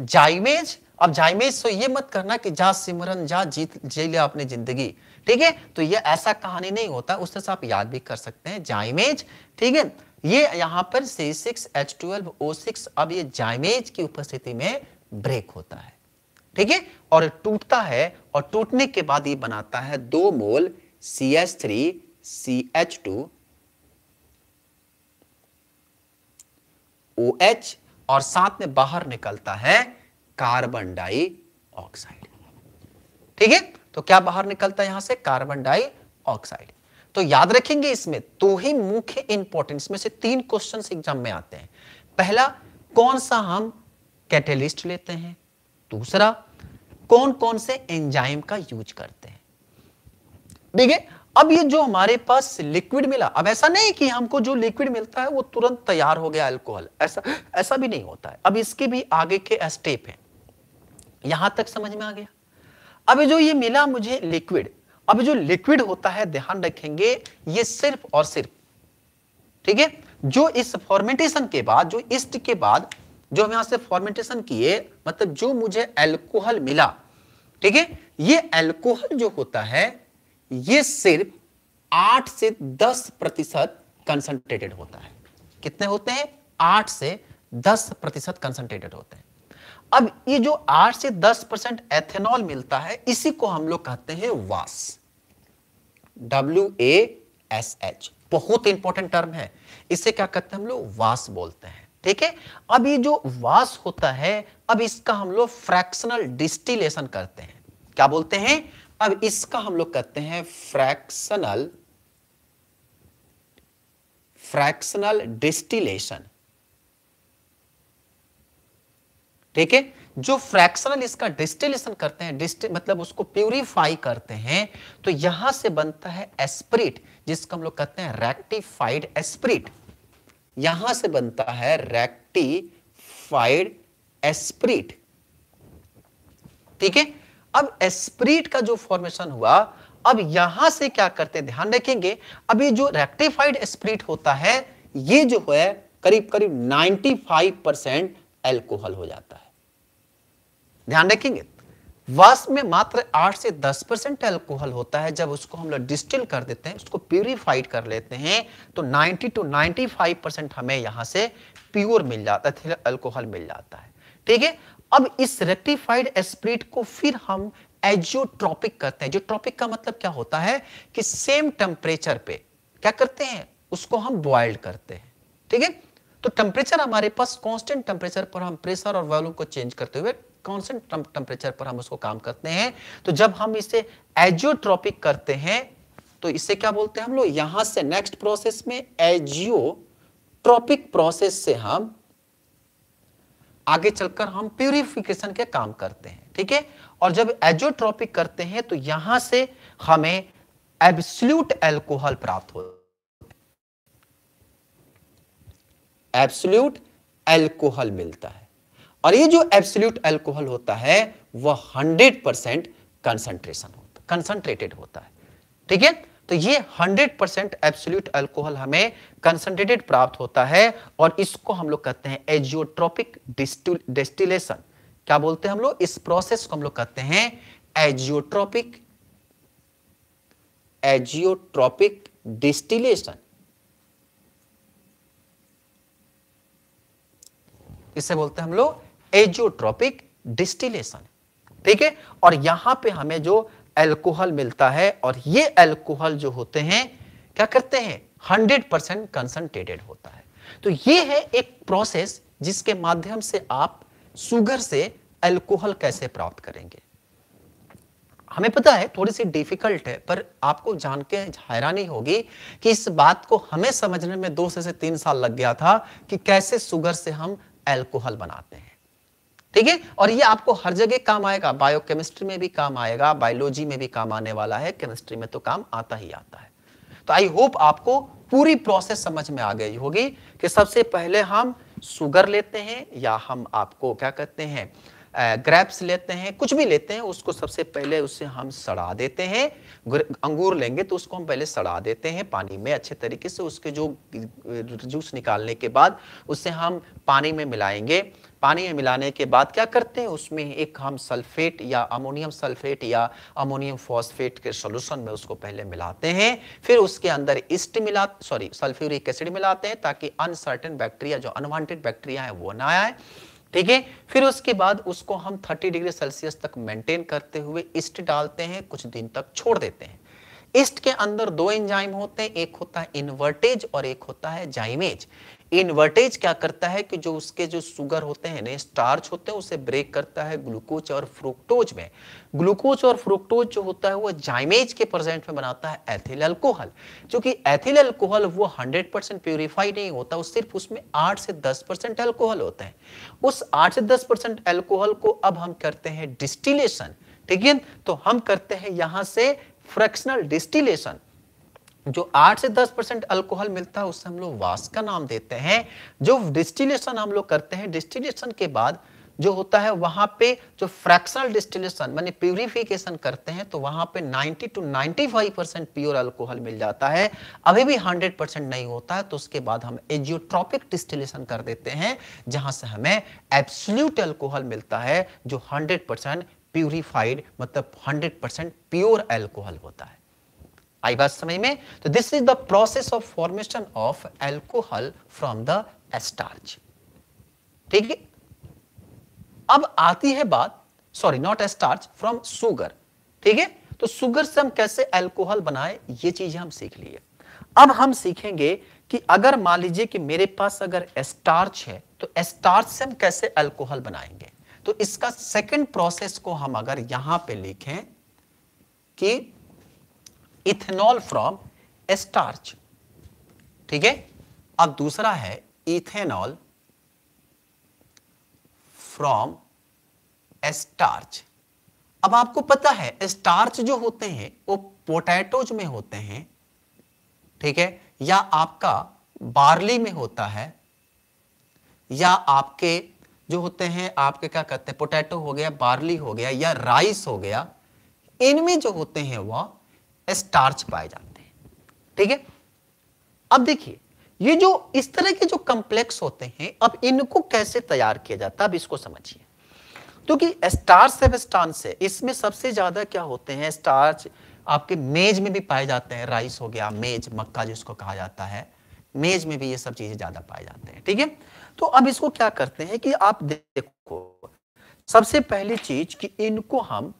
जाइमेज अब जाइमेज तो ये मत करना कि जा सिमरन जा जीत जी लिया अपनी जिंदगी ठीक है तो ये ऐसा कहानी नहीं होता उससे तो आप याद भी कर सकते हैं जाइमेज ठीक है ये यहां पर C6H12O6 अब ये जाइमेज की उपस्थिति में ब्रेक होता है ठीक है और टूटता है और टूटने के बाद ये बनाता है दो mole C H three C H two O H और साथ में बाहर निकलता है कार्बन डाई ऑक्साइड ठीक है तो क्या बाहर निकलता है यहां से कार्बन डाई ऑक्साइड तो याद रखेंगे इसमें दो ही मुख्य इंपॉर्टेंस में से तीन क्वेश्चन एग्जाम में आते हैं पहला कौन सा हम कैटेलिस्ट लेते हैं दूसरा कौन कौन से एंजाइम का यूज करते हैं ठीक है अब ये जो हमारे पास लिक्विड मिला अब ऐसा नहीं कि हमको जो लिक्विड मिलता है वो तुरंत तैयार हो गया अल्कोहल ऐसा ऐसा भी नहीं होता है अब इसके भी आगे के स्टेप हैं यहां तक समझ में आ गया अब जो ये मिला मुझे लिक्विड अब जो लिक्विड होता है ध्यान रखेंगे ये सिर्फ और सिर्फ ठीक है जो इस फॉर्मेटेशन के बाद जो इस्ट के बाद जो हम यहां से फॉर्मेटेशन किए मतलब जो मुझे एल्कोहल मिला ठीक है ये एल्कोहल जो होता है ये सिर्फ आठ से दस प्रतिशत कंसंट्रेटेड होता है कितने होते हैं आठ से दस प्रतिशत कंसंट्रेटेड होते हैं अब ये जो आठ से दस परसेंट एथेनॉल मिलता है इसी को हम लोग कहते हैं wash W A S H बहुत इंपॉर्टेंट टर्म है इसे क्या कहते हैं हम लोग वास बोलते हैं ठीक है अब ये जो वास होता है अब इसका हम लोग फ्रैक्शनल डिस्टिलेशन करते हैं क्या बोलते हैं अब इसका हम लोग करते हैं फ्रैक्शनल फ्रैक्शनल डिस्टिलेशन ठीक है जो फ्रैक्शनल इसका डिस्टिलेशन करते हैं डिस्टिल मतलब उसको प्यूरिफाई करते हैं तो यहां से बनता है एस्प्रिट जिसका हम लोग कहते हैं रेक्टिफाइड एस्प्रिट यहां से बनता है रेक्टिफाइड एस्प्रिट ठीक है अब एस्प्रिट का जो फॉर्मेशन हुआ अब यहां से क्या करते ध्यान रखेंगे अब ये जो रेक्टिफाइड एस्प्रिट होता है ये जो है करीब करीब 95 परसेंट एल्कोहल हो जाता है ध्यान रखेंगे वास में मात्र 8 से 10 परसेंट एल्कोहल होता है जब उसको हम लोग डिस्टिल कर देते हैं उसको प्योरीफाइड कर लेते हैं तो 90 टू 95 परसेंट हमें यहां से प्योर मिल जाता है अल्कोहल मिल जाता है ठीक है अब इस रेक्टिफाइड स्प्रिट को फिर हम एजियोट्रॉपिक करते हैं जो ट्रॉपिक का मतलब क्या होता है कि सेम टेम्परेचर पे क्या करते हैं उसको हम बॉइल्ड करते हैं ठीक है तो टेम्परेचर हमारे पास कांस्टेंट टेम्परेचर पर हम प्रेशर और वॉल्यूम को चेंज करते हुए कॉन्स्टेंट टेम्परेचर पर हम उसको काम करते हैं तो जब हम इसे एजियोट्रॉपिक करते हैं तो इसे क्या बोलते हैं हम लोग यहां से नेक्स्ट प्रोसेस में एजियोट्रॉपिक प्रोसेस से हम आगे चलकर हम प्यूरिफिकेशन के काम करते हैं ठीक है और जब एजियोट्रॉपिक करते हैं तो यहां से हमें एब्सल्यूट एल्कोहल प्राप्त हो एब्सल्यूट एल्कोहल मिलता है और ये जो एब्सोल्यूट अल्कोहल होता है वह 100 परसेंट कंसंट्रेशन होता कंसंट्रेटेड होता है ठीक है तो ये 100 परसेंट एब्सोल्यूट अल्कोहल हमें कंसंट्रेटेड प्राप्त होता है और इसको हम लोग कहते हैं एजियोट्रोपिक डिस्टिलेशन क्या बोलते हैं हम लोग इस प्रोसेस को हम लोग कहते हैं एजियोट्रोपिक एजियोट्रोपिक डिस्टिलेशन इसे बोलते हैं हम लोग एजियोट्रॉपिक डिस्टिलेशन ठीक है और यहां पे हमें जो एल्कोहल मिलता है और ये एल्कोहल जो होते हैं क्या करते हैं हंड्रेड परसेंट कंसनट्रेटेड होता है तो ये है एक प्रोसेस जिसके माध्यम से आप सुगर से एल्कोहल कैसे प्राप्त करेंगे हमें पता है थोड़ी सी डिफिकल्ट है पर आपको जान के हैरानी होगी कि इस बात को हमें समझने में दो से, से तीन साल लग गया था कि कैसे सुगर से हम एल्कोहल बनाते हैं ठीक है और ये आपको हर जगह काम आएगा बायोकेमिस्ट्री में भी काम आएगा बायोलॉजी में भी काम आने वाला है केमिस्ट्री में तो काम आता ही आता है तो आई होप आपको पूरी प्रोसेस समझ में आ गई होगी कि सबसे पहले हम सुगर लेते हैं या हम आपको क्या कहते हैं ग्रेप्स लेते हैं कुछ भी लेते हैं उसको सबसे पहले उससे हम सड़ा देते हैं अंगूर लेंगे तो उसको हम पहले सड़ा देते हैं पानी में अच्छे तरीके से उसके जो जूस निकालने के बाद उसे हम पानी में मिलाएंगे पानी में मिलाने के बाद क्या करते हैं उसमें एक हम सल्फेट या अमोनियम सल्फेट या अमोनियम फॉस्फेट के सोल्यूशन में उसको पहले मिलाते हैं फिर उसके अंदर इस्ट मिला सॉरी सल्फ्यूरिक एसिड मिलाते हैं ताकि अनसर्टेन बैक्टीरिया जो अनवांटेड बैक्टीरिया है वो ना आए ठीक है फिर उसके बाद उसको हम 30 डिग्री सेल्सियस तक मेंटेन करते हुए इस्ट डालते हैं कुछ दिन तक छोड़ देते हैं इस्ट के अंदर दो एंजाइम होते हैं एक होता है इन्वर्टेज और एक होता है जाइमेज इनवर्टेज क्या करता है कि जो उसके जो सुगर होते हैं स्टार्च होते हैं उसे ब्रेक करता है ग्लूकोज और फ्रुक्टोज में ग्लूकोज और फ्रुक्टोज जो होता है वो जाइमेज के प्रेजेंट में बनाता है एथिल अल्कोहल क्योंकि एथिल अल्कोहल वो 100% परसेंट प्योरीफाई नहीं होता उस सिर्फ उसमें आठ से दस परसेंट अल्कोहल होते हैं उस आठ से दस परसेंट अल्कोहल को अब हम करते हैं डिस्टिलेशन ठीक है तो हम करते हैं यहां से फ्रैक्शनल डिस्टिलेशन जो 8 से 10 परसेंट अल्कोहल मिलता है उससे हम लोग वास का नाम देते हैं जो डिस्टिलेशन हम लोग करते हैं डिस्टिलेशन के बाद जो होता है वहां पे जो फ्रैक्शनल डिस्टिलेशन मानी प्यूरिफिकेशन करते हैं तो वहां पे 90 टू 95 परसेंट प्योर अल्कोहल मिल जाता है अभी भी 100 परसेंट नहीं होता है तो उसके बाद हम एजियोट्रॉपिक डिस्टिलेशन कर देते हैं जहां से हमें एब्सोल्यूट अल्कोहल मिलता है जो 100 परसेंट प्यूरिफाइड मतलब 100 परसेंट प्योर अल्कोहल होता है आई बात समझ में तो this is the process of formation of alcohol from the starch ठीक है अब आती है बात sorry not starch from sugar ठीक है तो सुगर से हम कैसे एल्कोहल बनाए ये चीज हम सीख लिए अब हम सीखेंगे कि अगर मान लीजिए कि मेरे पास अगर एस्टार्च है तो एस्टार्च से हम कैसे अल्कोहल बनाएंगे तो इसका सेकंड प्रोसेस को हम अगर यहां पे लिखें कि इथेनॉल फ्रॉम स्टार्च ठीक है अब दूसरा है इथेनॉल फ्रॉम स्टार्च अब आपको पता है स्टार्च जो होते हैं वो पोटैटोज में होते हैं ठीक है या आपका बार्ली में होता है या आपके जो होते हैं आपके क्या कहते हैं पोटैटो हो गया बार्ली हो गया या राइस हो गया इनमें जो होते हैं वह स्टार्च पाए जाते हैं ठीक है अब देखिए ये जो इस तरह के जो कंप्लेक्स होते हैं अब इनको कैसे तैयार किया जाता है अब इसको समझिए क्योंकि तो स्टार्च सेबस्टांस है इसमें सबसे ज्यादा क्या होते हैं स्टार्च आपके मेज में भी पाए जाते हैं राइस हो गया मेज मक्का जिसको कहा जाता है मेज में भी ये सब चीजें ज्यादा पाए जाते हैं ठीक है तो अब इसको क्या करते हैं कि आप देखो सबसे पहली चीज कि इनको हम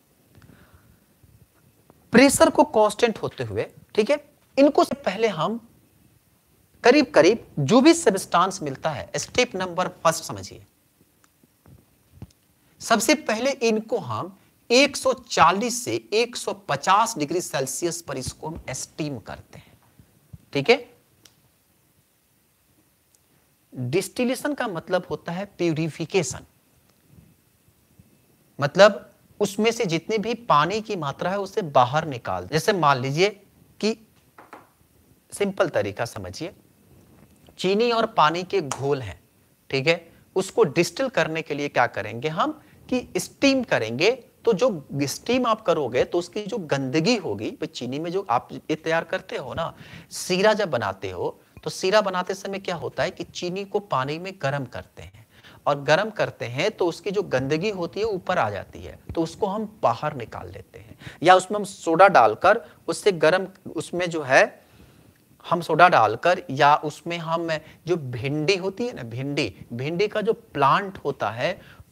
प्रेशर को कांस्टेंट होते हुए ठीक है इनको से पहले हम करीब करीब जो भी सबस्टांस मिलता है स्टेप नंबर फर्स्ट समझिए सबसे पहले इनको हम 140 से 150 डिग्री सेल्सियस पर इसको हम एस्टीम करते हैं ठीक है डिस्टिलेशन का मतलब होता है प्यूरिफिकेशन मतलब उसमें से जितनी भी पानी की मात्रा है उसे बाहर निकाल जैसे मान लीजिए कि सिंपल तरीका समझिए चीनी और पानी के घोल हैं ठीक है उसको डिस्टिल करने के लिए क्या करेंगे हम कि स्टीम करेंगे तो जो स्टीम आप करोगे तो उसकी जो गंदगी होगी चीनी में जो आप ये तैयार करते हो ना सीरा जब बनाते हो तो सीरा बनाते समय क्या होता है कि चीनी को पानी में गर्म करते हैं और गर्म करते हैं तो उसकी जो गंदगी होती है ऊपर आ जाती है तो उसको हम बाहर निकाल लेते हैं या उसमें हम सोडा डालकर उससे गर्म उसमें जो है हम सोडा डालकर या उसमें हम जो भिंडी होती है ना भिंडी भिंडी का जो प्लांट होता है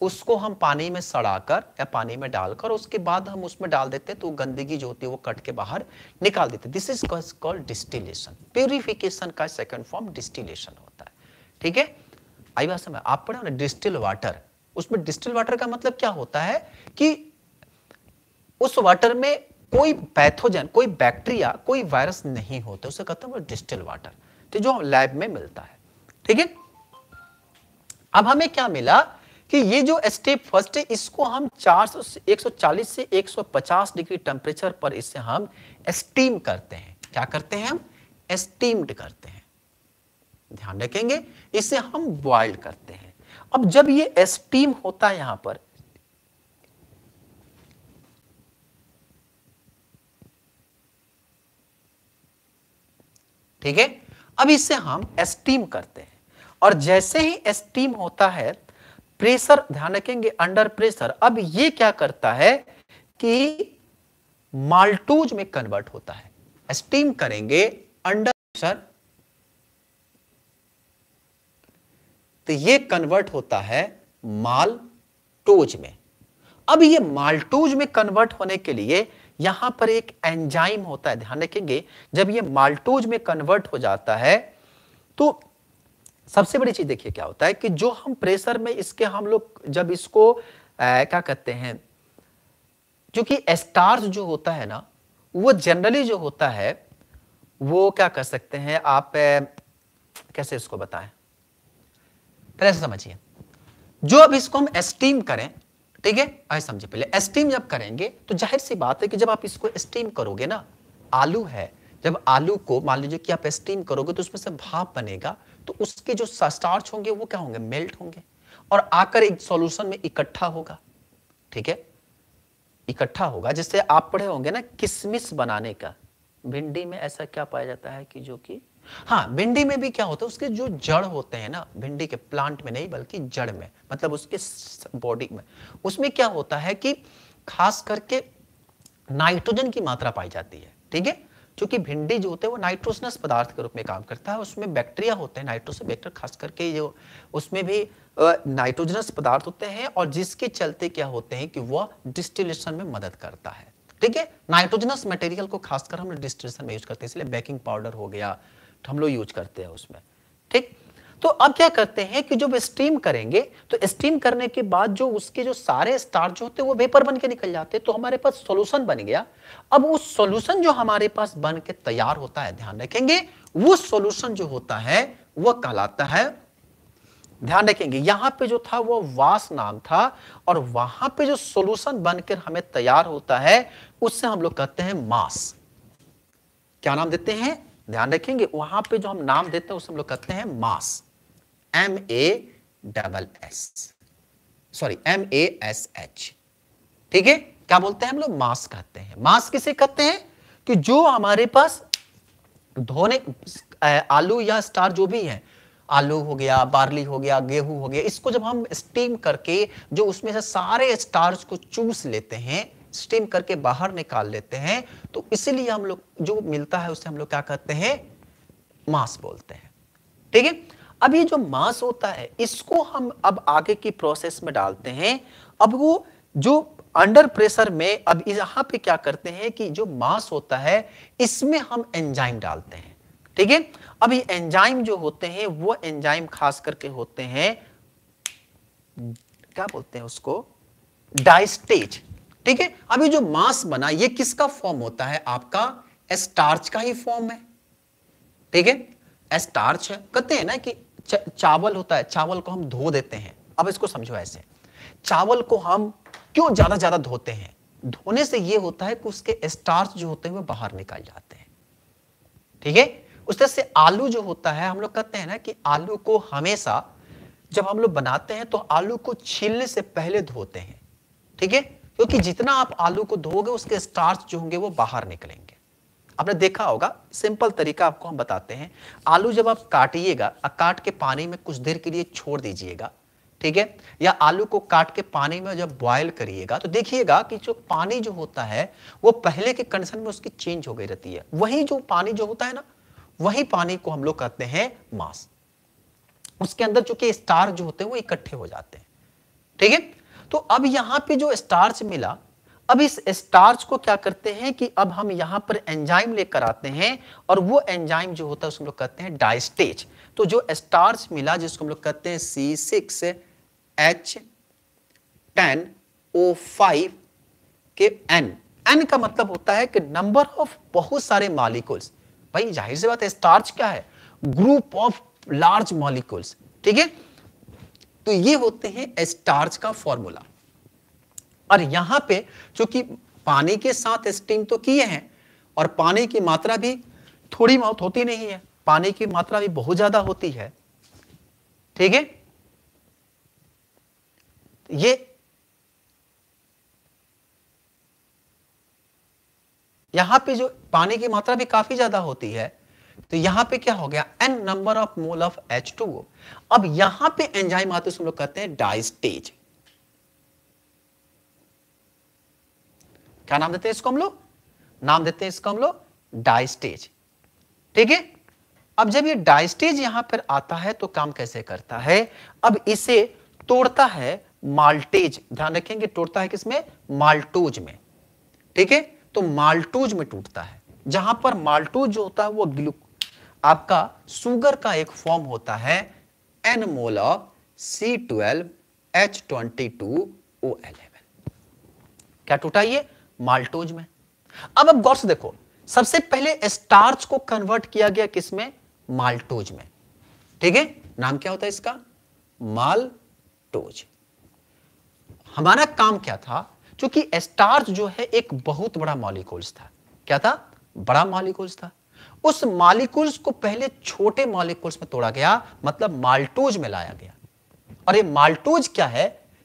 उसको हम पानी में सड़ाकर या पानी में डालकर उसके बाद हम उसमें डाल देते हैं तो गंदगी जो होती है वो कट के बाहर निकाल देते this is called distillation purification का सेकंड फॉर्म डिस्टिलेशन होता है ठीक है आई बात समझ आप पढ़े ना डिस्टिल वाटर उसमें डिस्टिल वाटर का मतलब क्या होता है कि उस वाटर में कोई पैथोजन कोई बैक्टीरिया कोई वायरस नहीं होते उसे कहते हैं डिस्टिल वाटर तो जो लैब में मिलता है ठीक है अब हमें क्या मिला कि ये जो स्टेप फर्स्ट है इसको हम 400 से 140 से 150 डिग्री टेम्परेचर पर इसे हम स्टीम करते हैं क्या करते हैं हम स्टीम्ड करते हैं ध्यान रखेंगे इसे हम बॉइल करते हैं अब जब ये एस्टीम होता है यहां पर ठीक है अब इसे हम एस्टीम करते हैं और जैसे ही एस्टीम होता है प्रेशर ध्यान रखेंगे अंडर प्रेशर अब ये क्या करता है कि माल्टूज में कन्वर्ट होता है स्टीम करेंगे अंडर प्रेशर तो ये कन्वर्ट होता है माल्टोज में अब ये माल्टोज में कन्वर्ट होने के लिए यहां पर एक एंजाइम होता है ध्यान रखेंगे जब ये माल्टोज में कन्वर्ट हो जाता है तो सबसे बड़ी चीज देखिए क्या होता है कि जो हम प्रेशर में इसके हम लोग जब इसको आ, क्या कहते हैं क्योंकि स्टार्स जो होता है ना वो जनरली जो होता है वो क्या कर सकते हैं आप कैसे इसको बताएं पहले से समझिए जो अब इसको हम एस्टीम करें ठीक है आइए समझिए पहले एस्टीम जब करेंगे तो जाहिर सी बात है कि जब आप इसको एस्टीम करोगे ना आलू है जब आलू को मान लीजिए कि आप एस्टीम करोगे तो उसमें से भाप बनेगा तो उसके जो स्टार्च होंगे वो क्या होंगे मेल्ट होंगे और आकर एक सॉल्यूशन में इकट्ठा होगा ठीक है इकट्ठा होगा जिससे आप पढ़े होंगे ना किसमिस बनाने का भिंडी में ऐसा क्या पाया जाता है कि जो कि हाँ भिंडी में भी क्या होता है उसके जो जड़ होते हैं ना भिंडी के प्लांट में नहीं बल्कि जड़ में मतलब उसके बॉडी में उसमें क्या होता है कि खास करके नाइट्रोजन की मात्रा पाई जाती है ठीक है क्योंकि भिंडी जो होते हैं वो नाइट्रोजनस पदार्थ के रूप में काम करता है उसमें बैक्टीरिया होते हैं नाइट्रोस बैक्टर खास करके जो उसमें भी नाइट्रोजनस पदार्थ होते हैं और जिसके चलते क्या होते हैं कि वह डिस्टिलेशन में मदद करता है ठीक है नाइट्रोजनस मटेरियल को खासकर हम डिस्टिलेशन में यूज करते हैं इसलिए बेकिंग पाउडर हो गया हम लोग यूज करते हैं उसमें ठीक तो अब क्या करते हैं कि जब स्टीम करेंगे तो स्टीम करने के बाद जो उसके जो सारे स्टार जो होते हैं वो वेपर बन के निकल जाते हैं तो हमारे पास सॉल्यूशन बन गया अब वो सॉल्यूशन जो हमारे पास बन के तैयार होता है ध्यान रखेंगे वो सॉल्यूशन जो होता है वो कहलाता है ध्यान रखेंगे यहां पे जो था वो वास नाम था और वहां पे जो सोल्यूशन बनकर हमें तैयार होता है उससे हम लोग कहते हैं मास क्या नाम देते हैं ध्यान रखेंगे वहां पे जो हम नाम देते हैं उसे हम लोग कहते हैं mass M A double S sorry M A S H ठीक है क्या बोलते हैं हम लोग मास कहते हैं मास किसे कहते हैं कि जो हमारे पास धोने आलू या स्टार जो भी है आलू हो गया बार्ली हो गया गेहूं हो गया इसको जब हम स्टीम करके जो उसमें से सारे स्टार्स को चूस लेते हैं स्टीम करके बाहर निकाल लेते हैं तो इसीलिए हम लोग जो मिलता है उसे हम लोग क्या कहते हैं मास बोलते हैं ठीक है अब ये जो मास होता है इसको हम अब आगे की प्रोसेस में डालते हैं अब वो जो अंडर प्रेशर में अब यहां पे क्या करते हैं कि जो मास होता है इसमें हम एंजाइम डालते हैं ठीक है अब ये एंजाइम जो होते हैं वो एंजाइम खास करके होते हैं क्या बोलते हैं उसको डाइस्टेज ठीक है अब ये जो मास बना ये किसका फॉर्म होता है आपका स्टार्च का ही फॉर्म है ठीक है स्टार्च है कहते हैं ना कि चावल होता है चावल को हम धो देते हैं अब इसको समझो ऐसे चावल को हम क्यों ज्यादा ज्यादा धोते हैं धोने से ये होता है कि उसके स्टार्च जो होते हैं वो बाहर निकल जाते हैं ठीक है उस तरह से आलू जो होता है हम लोग कहते हैं ना कि आलू को हमेशा जब हम लोग बनाते हैं तो आलू को छीलने से पहले धोते हैं ठीक है क्योंकि जितना आप आलू को धोगे उसके स्टार्च जो होंगे वो बाहर निकलेंगे आपने देखा होगा सिंपल तरीका आपको हम बताते हैं आलू जब आप काटिएगा काट के पानी में कुछ देर के लिए छोड़ दीजिएगा ठीक है या आलू को काट के पानी में जब बॉयल करिएगा तो देखिएगा कि जो पानी जो होता है वो पहले के कंडीशन में उसकी चेंज हो गई रहती है वही जो पानी जो होता है ना वही पानी को हम लोग कहते हैं मास उसके अंदर चूंकि स्टार जो होते हैं वो इकट्ठे हो जाते हैं ठीक है तो अब यहां पे जो स्टार्च मिला अब इस स्टार्च को क्या करते हैं कि अब हम यहां पर एंजाइम लेकर आते हैं और वो एंजाइम जो होता है उसको हम लोग कहते हैं डाइस्टेज तो जो स्टार्च मिला जिसको हम लोग कहते हैं C six H ten O five के एन एन का मतलब होता है कि नंबर ऑफ बहुत सारे मॉलिक्यूल्स भाई जाहिर सी बात है स्टार्च क्या है ग्रुप ऑफ लार्ज मॉलिक्यूल्स ठीक है तो ये होते हैं स्टार्च का फॉर्मूला और यहां पे चूंकि पानी के साथ स्टीम तो किए हैं और पानी की मात्रा भी थोड़ी बहुत होती नहीं है पानी की मात्रा भी बहुत ज्यादा होती है ठीक है ये यहां पे जो पानी की मात्रा भी काफी ज्यादा होती है तो यहां पे क्या हो गया N number of mole of H two O अब यहां पे एंजाइम आते हम लोग कहते हैं डाइस्टेज क्या नाम देते हैं इसको हम लोग नाम देते हैं इसको हम लोग डाइस्टेज ठीक है अब जब ये डाइस्टेज यहां पर आता है तो काम कैसे करता है अब इसे तोड़ता है माल्टेज ध्यान रखेंगे तोड़ता है किसमें माल्टोज में ठीक है तो माल्टोज में टूटता है जहां पर माल्टोज जो होता है वो ग्लूक आपका सुगर का एक फॉर्म होता है N mole of C twelve H twenty two O eleven क्या टूटा ये माल्टोज में अब अब गौर से देखो सबसे पहले स्टार्च को कन्वर्ट किया गया किसमें माल्टोज में ठीक है नाम क्या होता है इसका माल्टोज हमारा काम क्या था क्योंकि स्टार्च जो है एक बहुत बड़ा मॉलिकोल्स था क्या था बड़ा मॉलिकोल्स था उस मालिकुल्स को पहले छोटे मालिकुल्स में तोड़ा गया मतलब माल्टोज में लाया गया और ये माल्टोज क्या है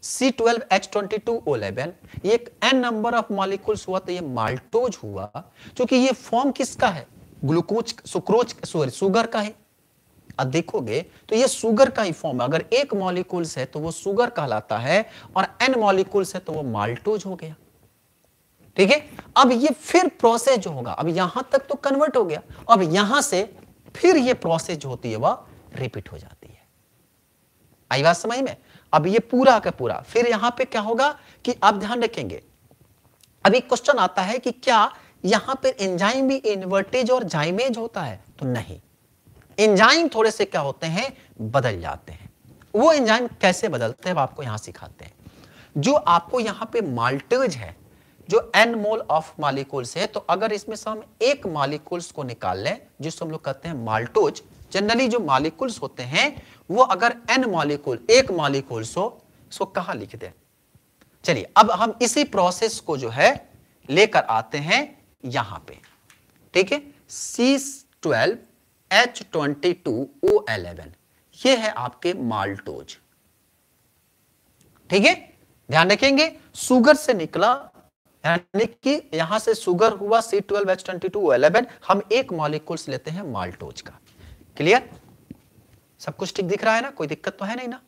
C12H22O11 ये एक n नंबर ऑफ मॉलिक्यूल्स हुआ तो ये माल्टोज हुआ क्योंकि ये फॉर्म किसका है ग्लूकोज सुक्रोज सॉरी सुगर का है अब देखोगे तो ये सुगर का ही फॉर्म है अगर एक मॉलिक्यूल्स है तो वो सुगर कहलाता है और n मॉलिक्यूल्स है तो वो माल्टोज हो गया ठीक है अब ये फिर प्रोसेस जो होगा अब यहां तक तो कन्वर्ट हो गया अब यहां से फिर ये प्रोसेस जो होती है वह रिपीट हो जाती है आई बात समझ में अब ये पूरा का पूरा फिर यहां पे क्या होगा कि आप ध्यान रखेंगे अभी क्वेश्चन आता है कि क्या यहां पर एंजाइम भी इन्वर्टेज और जाइमेज होता है तो नहीं एंजाइम थोड़े से क्या होते हैं बदल जाते हैं वो एंजाइम कैसे बदलते हैं आपको यहां सिखाते हैं जो आपको यहां पे माल्टेज है जो एन मोल ऑफ मालिकूल्स है तो अगर इसमें से हम एक मालिकूल्स को निकाल लें जिसको हम लोग कहते हैं माल्टोज जनरली जो मालिकूल्स होते हैं वो अगर एन मालिकूल एक मालिकूल्स हो इसको कहा लिख दे चलिए अब हम इसी प्रोसेस को जो है लेकर आते हैं यहां पे ठीक है C twelve H twenty two O eleven ये है आपके माल्टोज ठीक है ध्यान रखेंगे सुगर से निकला यानी कि यहां से सुगर हुआ C twelve H twenty two eleven हम एक मॉलिक्यूल्स लेते हैं माल्टोज का क्लियर सब कुछ ठीक दिख रहा है ना कोई दिक्कत तो है नहीं ना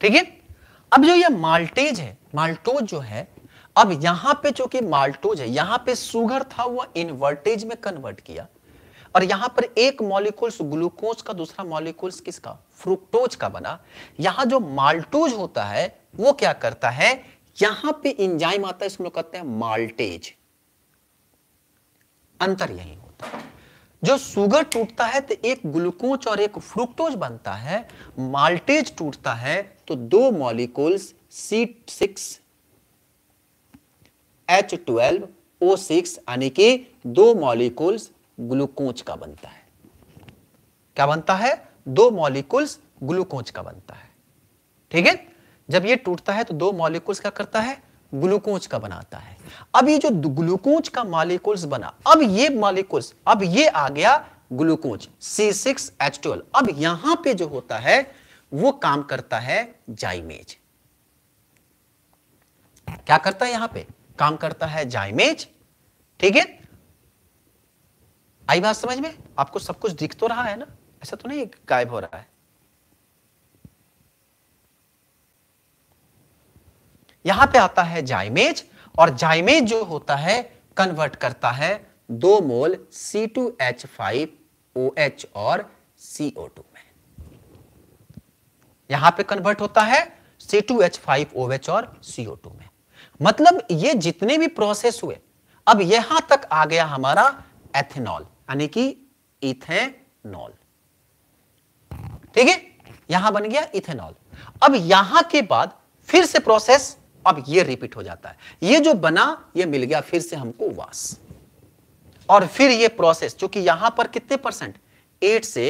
ठीक है अब जो ये माल्टेज है माल्टोज जो है अब यहां पे जो कि माल्टोज है यहां पे सुगर था वह इनवर्टेज में कन्वर्ट किया और यहां पर एक मॉलिक्यूल्स ग्लूकोज का दूसरा मॉलिक्यूल्स किसका फ्रुक्टोज का बना यहां जो माल्टोज होता है वो क्या करता है यहां पे इंजाइम आता है इसको कहते हैं माल्टेज अंतर यही होता है जो सुगर टूटता है तो एक ग्लूकोज और एक फ्रुक्टोज बनता है माल्टेज टूटता है तो दो molecules C six H twelve O six यानी कि दो मॉलिकुल्स ग्लूकोज का बनता है क्या बनता है दो मॉलिकुल्स ग्लूकोज का बनता है ठीक है जब ये टूटता है तो दो मॉलिकुल्स क्या करता है ग्लूकोज का बनाता है अब ये जो ग्लूकोज का मॉलिकुल्स बना अब ये मॉलिकुल्स अब ये आ गया glucose C six H twelve अब यहां पे जो होता है वो काम करता है जाइमेज क्या करता है यहां पे काम करता है जाइमेज ठीक है आई बात समझ में आपको सब कुछ दिख तो रहा है ना ऐसा तो नहीं गायब हो रहा है यहां पे आता है जाइमेज और जाइमेज जो होता है कन्वर्ट करता है दो mole C two H five O H और टू में यहां पे कन्वर्ट होता है C two H five O H और CO2 में मतलब ये जितने भी प्रोसेस हुए अब यहां तक आ गया हमारा एथेनॉल यानी कि इथेनॉल ठीक है यहां बन गया इथेनॉल अब यहां के बाद फिर से प्रोसेस अब ये रिपीट हो जाता है ये जो बना ये मिल गया फिर से हमको वास और फिर ये प्रोसेस क्योंकि यहां पर कितने परसेंट एट से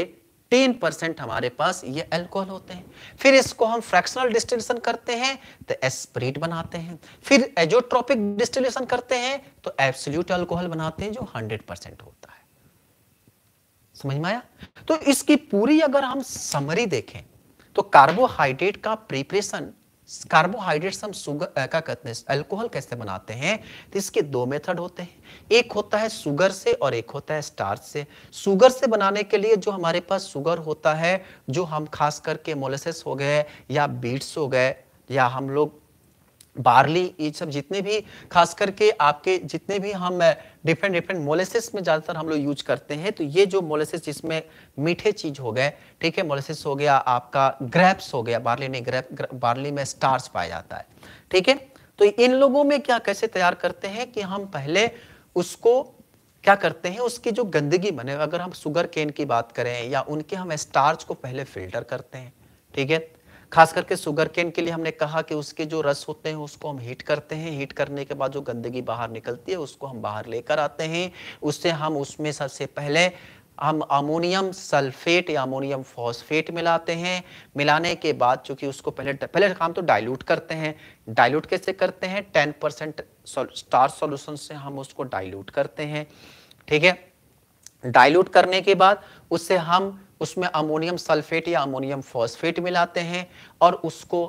10% हमारे पास ये अल्कोहल होते हैं फिर इसको हम फ्रैक्शनल डिस्टिलेशन करते हैं तो एस्प्रिट बनाते हैं फिर एजोट्रॉपिक डिस्टिलेशन करते हैं तो एब्सोल्यूट अल्कोहल बनाते हैं जो हंड्रेड परसेंट होता है समझ में आया तो इसकी पूरी अगर हम समरी देखें तो कार्बोहाइड्रेट का प्रिपरेशन कार्बोहाइड्रेट्स हम सुगर का कहते हैं अल्कोहल कैसे बनाते हैं तो इसके दो मेथड होते हैं एक होता है सुगर से और एक होता है स्टार्च से सुगर से बनाने के लिए जो हमारे पास सुगर होता है जो हम खास करके मोलेसेस हो गए या बीट्स हो गए या हम लोग बार्ली ये सब जितने भी खास करके आपके जितने भी हम डिफरेंट डिफरेंट मोलेसिस में ज़्यादातर हम लोग यूज करते हैं तो ये जो मोलेसिस जिसमें मीठे चीज़ हो गए ठीक है मोलेसिस हो गया आपका ग्रेप्स हो गया बार्ली नहीं ग्रेप बार्ली में स्टार्स पाया जाता है ठीक है तो इन लोगों में क्या कैसे तैयार करते हैं कि हम पहले उसको क्या करते हैं उसकी जो गंदगी बने अगर हम शुगर केन की बात करें या उनके हम स्टार्च को पहले फिल्टर करते हैं ठीक है खास करके सुगर केन के लिए हमने कहा कि उसके जो रस होते हैं उसको हम हीट करते हैं हीट करने के बाद जो गंदगी बाहर निकलती है उसको हम बाहर लेकर आते हैं उससे हम उसमें सबसे पहले हम अमोनियम सल्फेट या अमोनियम फॉस्फेट मिलाते हैं मिलाने के बाद चूंकि उसको पहले पहले काम तो डाइल्यूट करते हैं डाइल्यूट कैसे करते हैं टेन परसेंट स्टार सॉल्यूशन से हम उसको डाइल्यूट करते हैं ठीक है डाइल्यूट करने के बाद उससे हम उसमें अमोनियम सल्फेट या अमोनियम फॉस्फेट मिलाते हैं और उसको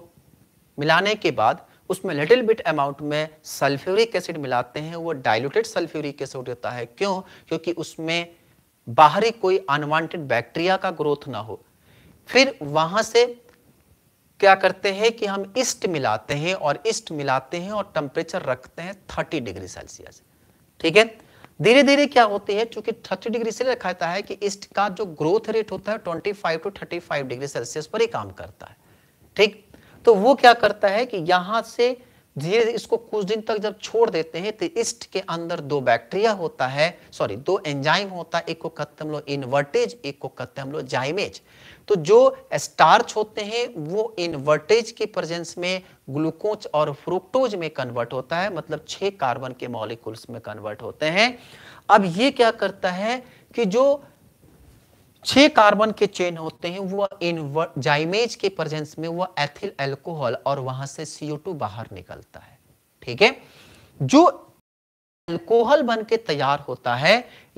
मिलाने के बाद उसमें लिटिल बिट अमाउंट में सल्फ्यूरिक एसिड मिलाते हैं वो डाइल्यूटेड सल्फ्यूरिक एसिड होता है क्यों क्योंकि उसमें बाहरी कोई अनवांटेड बैक्टीरिया का ग्रोथ ना हो फिर वहां से क्या करते हैं कि हम ईस्ट मिलाते हैं और ईस्ट मिलाते हैं और टेम्परेचर रखते हैं थर्टी डिग्री सेल्सियस ठीक है धीरे धीरे क्या होती है चूंकि थर्टी डिग्री से रखा है कि ईस्ट का जो ग्रोथ रेट होता है twenty five to thirty five degree Celsius पर ही काम करता है ठीक तो वो क्या करता है कि यहां से धीरे धीरे इसको कुछ दिन तक जब छोड़ देते हैं तो इस्ट के अंदर दो बैक्टीरिया होता है सॉरी दो एंजाइम होता है एक को कहते हम लोग इनवर्टेज एक को कहते हम लोग जाइमेज तो जो स्टार्च होते हैं वो इनवर्टेज के प्रेजेंस में ग्लूकोज और फ्रुक्टोज में कन्वर्ट होता है मतलब छह कार्बन के मॉलिक्यूल्स में कन्वर्ट होते हैं अब ये क्या करता है कि जो छह कार्बन के चेन होते हैं वो इन जाइमेज के प्रेजेंस में वो एथिल एल्कोहल और वहां से CO2 बाहर निकलता है ठीक है जो एल्कोहल बन के तैयार होता है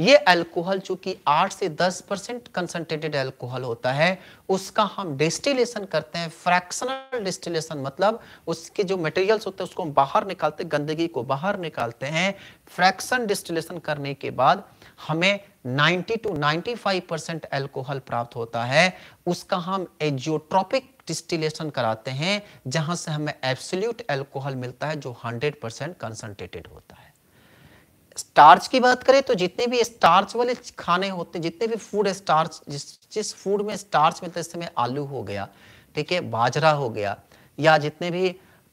ये एल्कोहल चूंकि 8 से 10 परसेंट कंसनट्रेटेड एल्कोहल होता है उसका हम डिस्टिलेशन करते हैं फ्रैक्शनल डिस्टिलेशन मतलब उसके जो मटेरियल्स होते हैं उसको हम बाहर निकालते गंदगी को बाहर निकालते हैं फ्रैक्शन डिस्टिलेशन करने के बाद हमें 90 टू 95 परसेंट एल्कोहल प्राप्त होता है उसका हम एजियोट्रॉपिक डिस्टिलेशन कराते हैं जहां से हमें एब्सोल्यूट एल्कोहल मिलता है जो 100 परसेंट कंसनट्रेटेड होता है स्टार्च की बात करें तो जितने भी स्टार्च वाले खाने होते हैं जितने भी फूड स्टार्च जिस जिस फूड में स्टार्च मिलता है जिसमें आलू हो गया ठीक है बाजरा हो गया या जितने भी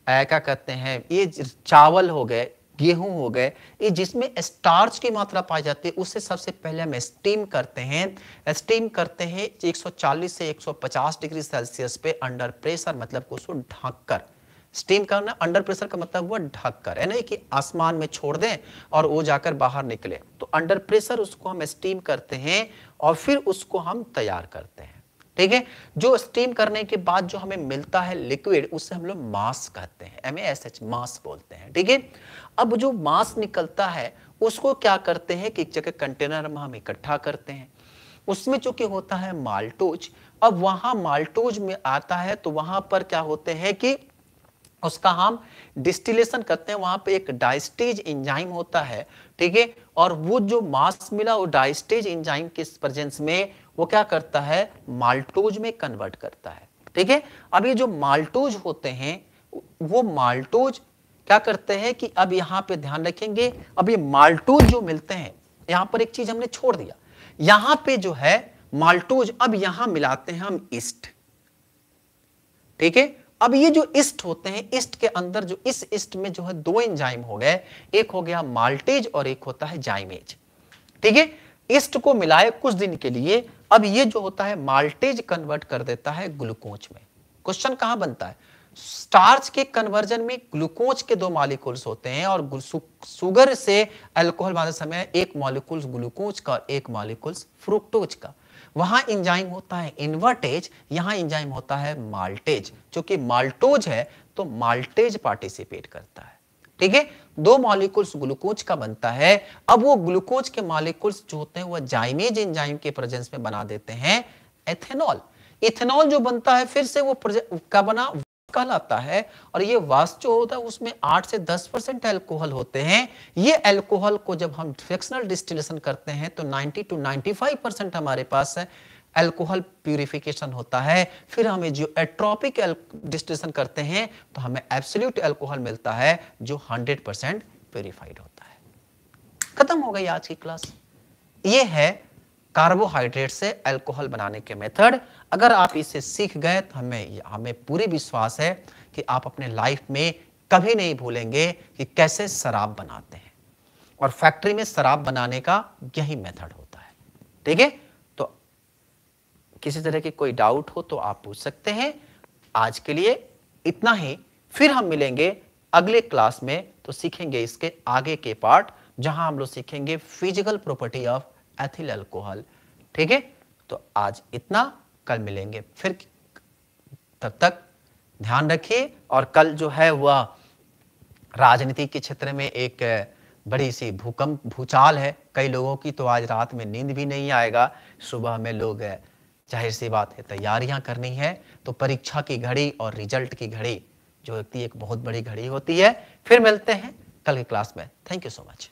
क्या कहते हैं ये चावल हो गए गेहूं हो गए ये जिसमें स्टार्च की मात्रा पाई जाती है उससे सबसे पहले हम स्टीम करते हैं स्टीम करते हैं 140 से 150 डिग्री सेल्सियस पे अंडर प्रेशर मतलब उसको ढक कर स्टीम करना अंडर प्रेशर का मतलब हुआ ढक कर है ना कि आसमान में छोड़ दें और वो जाकर बाहर निकले तो अंडर प्रेशर उसको हम स्टीम करते हैं और फिर उसको हम तैयार करते हैं ठीक है जो स्टीम करने के बाद जो हमें मिलता है लिक्विड उसे हम लोग मास कहते हैं एम एस एच मास बोलते हैं ठीक है अब जो मास निकलता है उसको क्या करते हैं कि एक जगह कंटेनर में हम इकट्ठा करते हैं उसमें चूंकि होता है माल्टोज अब वहां माल्टोज में आता है तो वहां पर क्या होते हैं कि उसका हम डिस्टिलेशन करते हैं वहां पे एक डाइस्टेज इंजाइम होता है ठीक है और वो जो मास मिला वो डाइस्टेज इंजाइम के प्रेजेंस में वो क्या करता है माल्टोज में कन्वर्ट करता है ठीक है अब ये जो माल्टोज होते हैं वो माल्टोज क्या करते हैं कि अब यहां पे ध्यान रखेंगे अब ये माल्टोज जो मिलते हैं यहां पर एक चीज हमने छोड़ दिया यहां पे जो है माल्टोज अब यहां मिलाते हैं हम इष्ट ठीक है अब ये जो इष्ट होते हैं इष्ट के अंदर जो इस इष्ट में जो है दो एंजाइम हो गए एक हो गया माल्टेज और एक होता है जाइमेज ठीक है इष्ट को मिलाए कुछ दिन के लिए अब ये जो होता है माल्टेज कन्वर्ट कर देता है ग्लूकोज में क्वेश्चन कहां बनता है स्टार्च के कन्वर्जन में ग्लूकोज के दो मॉलिक्यूल्स होते हैं और सुगर से अल्कोहल बनाते समय एक मॉलिक्यूल्स ग्लूकोज का और एक मॉलिक्यूल्स फ्रुक्टोज का वहां इंजाइम होता है इन्वर्टेज यहां इंजाइम होता है माल्टेज क्योंकि माल्टोज है तो माल्टेज पार्टिसिपेट करता है ठीक है दो मॉलिक्यूल्स ग्लूकोज का बनता है अब वो ग्लूकोज के मॉलिक्यूल्स जो होते हैं वह जाइमेज एंजाइम के प्रेजेंस में बना देते हैं एथेनॉल इथेनॉल जो बनता है फिर से वो का बना कहलाता है और ये वास्ट जो होता है उसमें 8 से 10 परसेंट एल्कोहल होते हैं ये एल्कोहल को जब हम फ्रिक्शनल डिस्टिलेशन करते हैं तो 90 टू 95 परसेंट हमारे पास है अल्कोहल प्यूरिफिकेशन होता है फिर हमें जो एट्रॉपिक डिस्टिलेशन करते हैं तो हमें एब्सोल्यूट अल्कोहल मिलता है जो 100 परसेंट प्योरीफाइड होता है खत्म हो गई आज की क्लास ये है कार्बोहाइड्रेट से अल्कोहल बनाने के मेथड अगर आप इसे सीख गए तो हमें हमें पूरी विश्वास है कि आप अपने लाइफ में कभी नहीं भूलेंगे कि कैसे शराब बनाते हैं और फैक्ट्री में शराब बनाने का यही मेथड होता है ठीक है किसी तरह के कोई डाउट हो तो आप पूछ सकते हैं आज के लिए इतना ही फिर हम मिलेंगे अगले क्लास में तो सीखेंगे इसके आगे के पार्ट जहां हम लोग सीखेंगे physical property of ethyl alcohol ठीक है तो आज इतना कल मिलेंगे फिर तब तक ध्यान रखिए और कल जो है वह राजनीति के क्षेत्र में एक बड़ी सी भूकंप भूचाल है कई लोगों की तो आज रात में नींद भी नहीं आएगा सुबह में लोग जाहिर सी बात है तैयारियां करनी है तो परीक्षा की घड़ी और रिजल्ट की घड़ी जो व्यक्ति एक बहुत बड़ी घड़ी होती है फिर मिलते हैं कल की क्लास में थैंक यू सो मच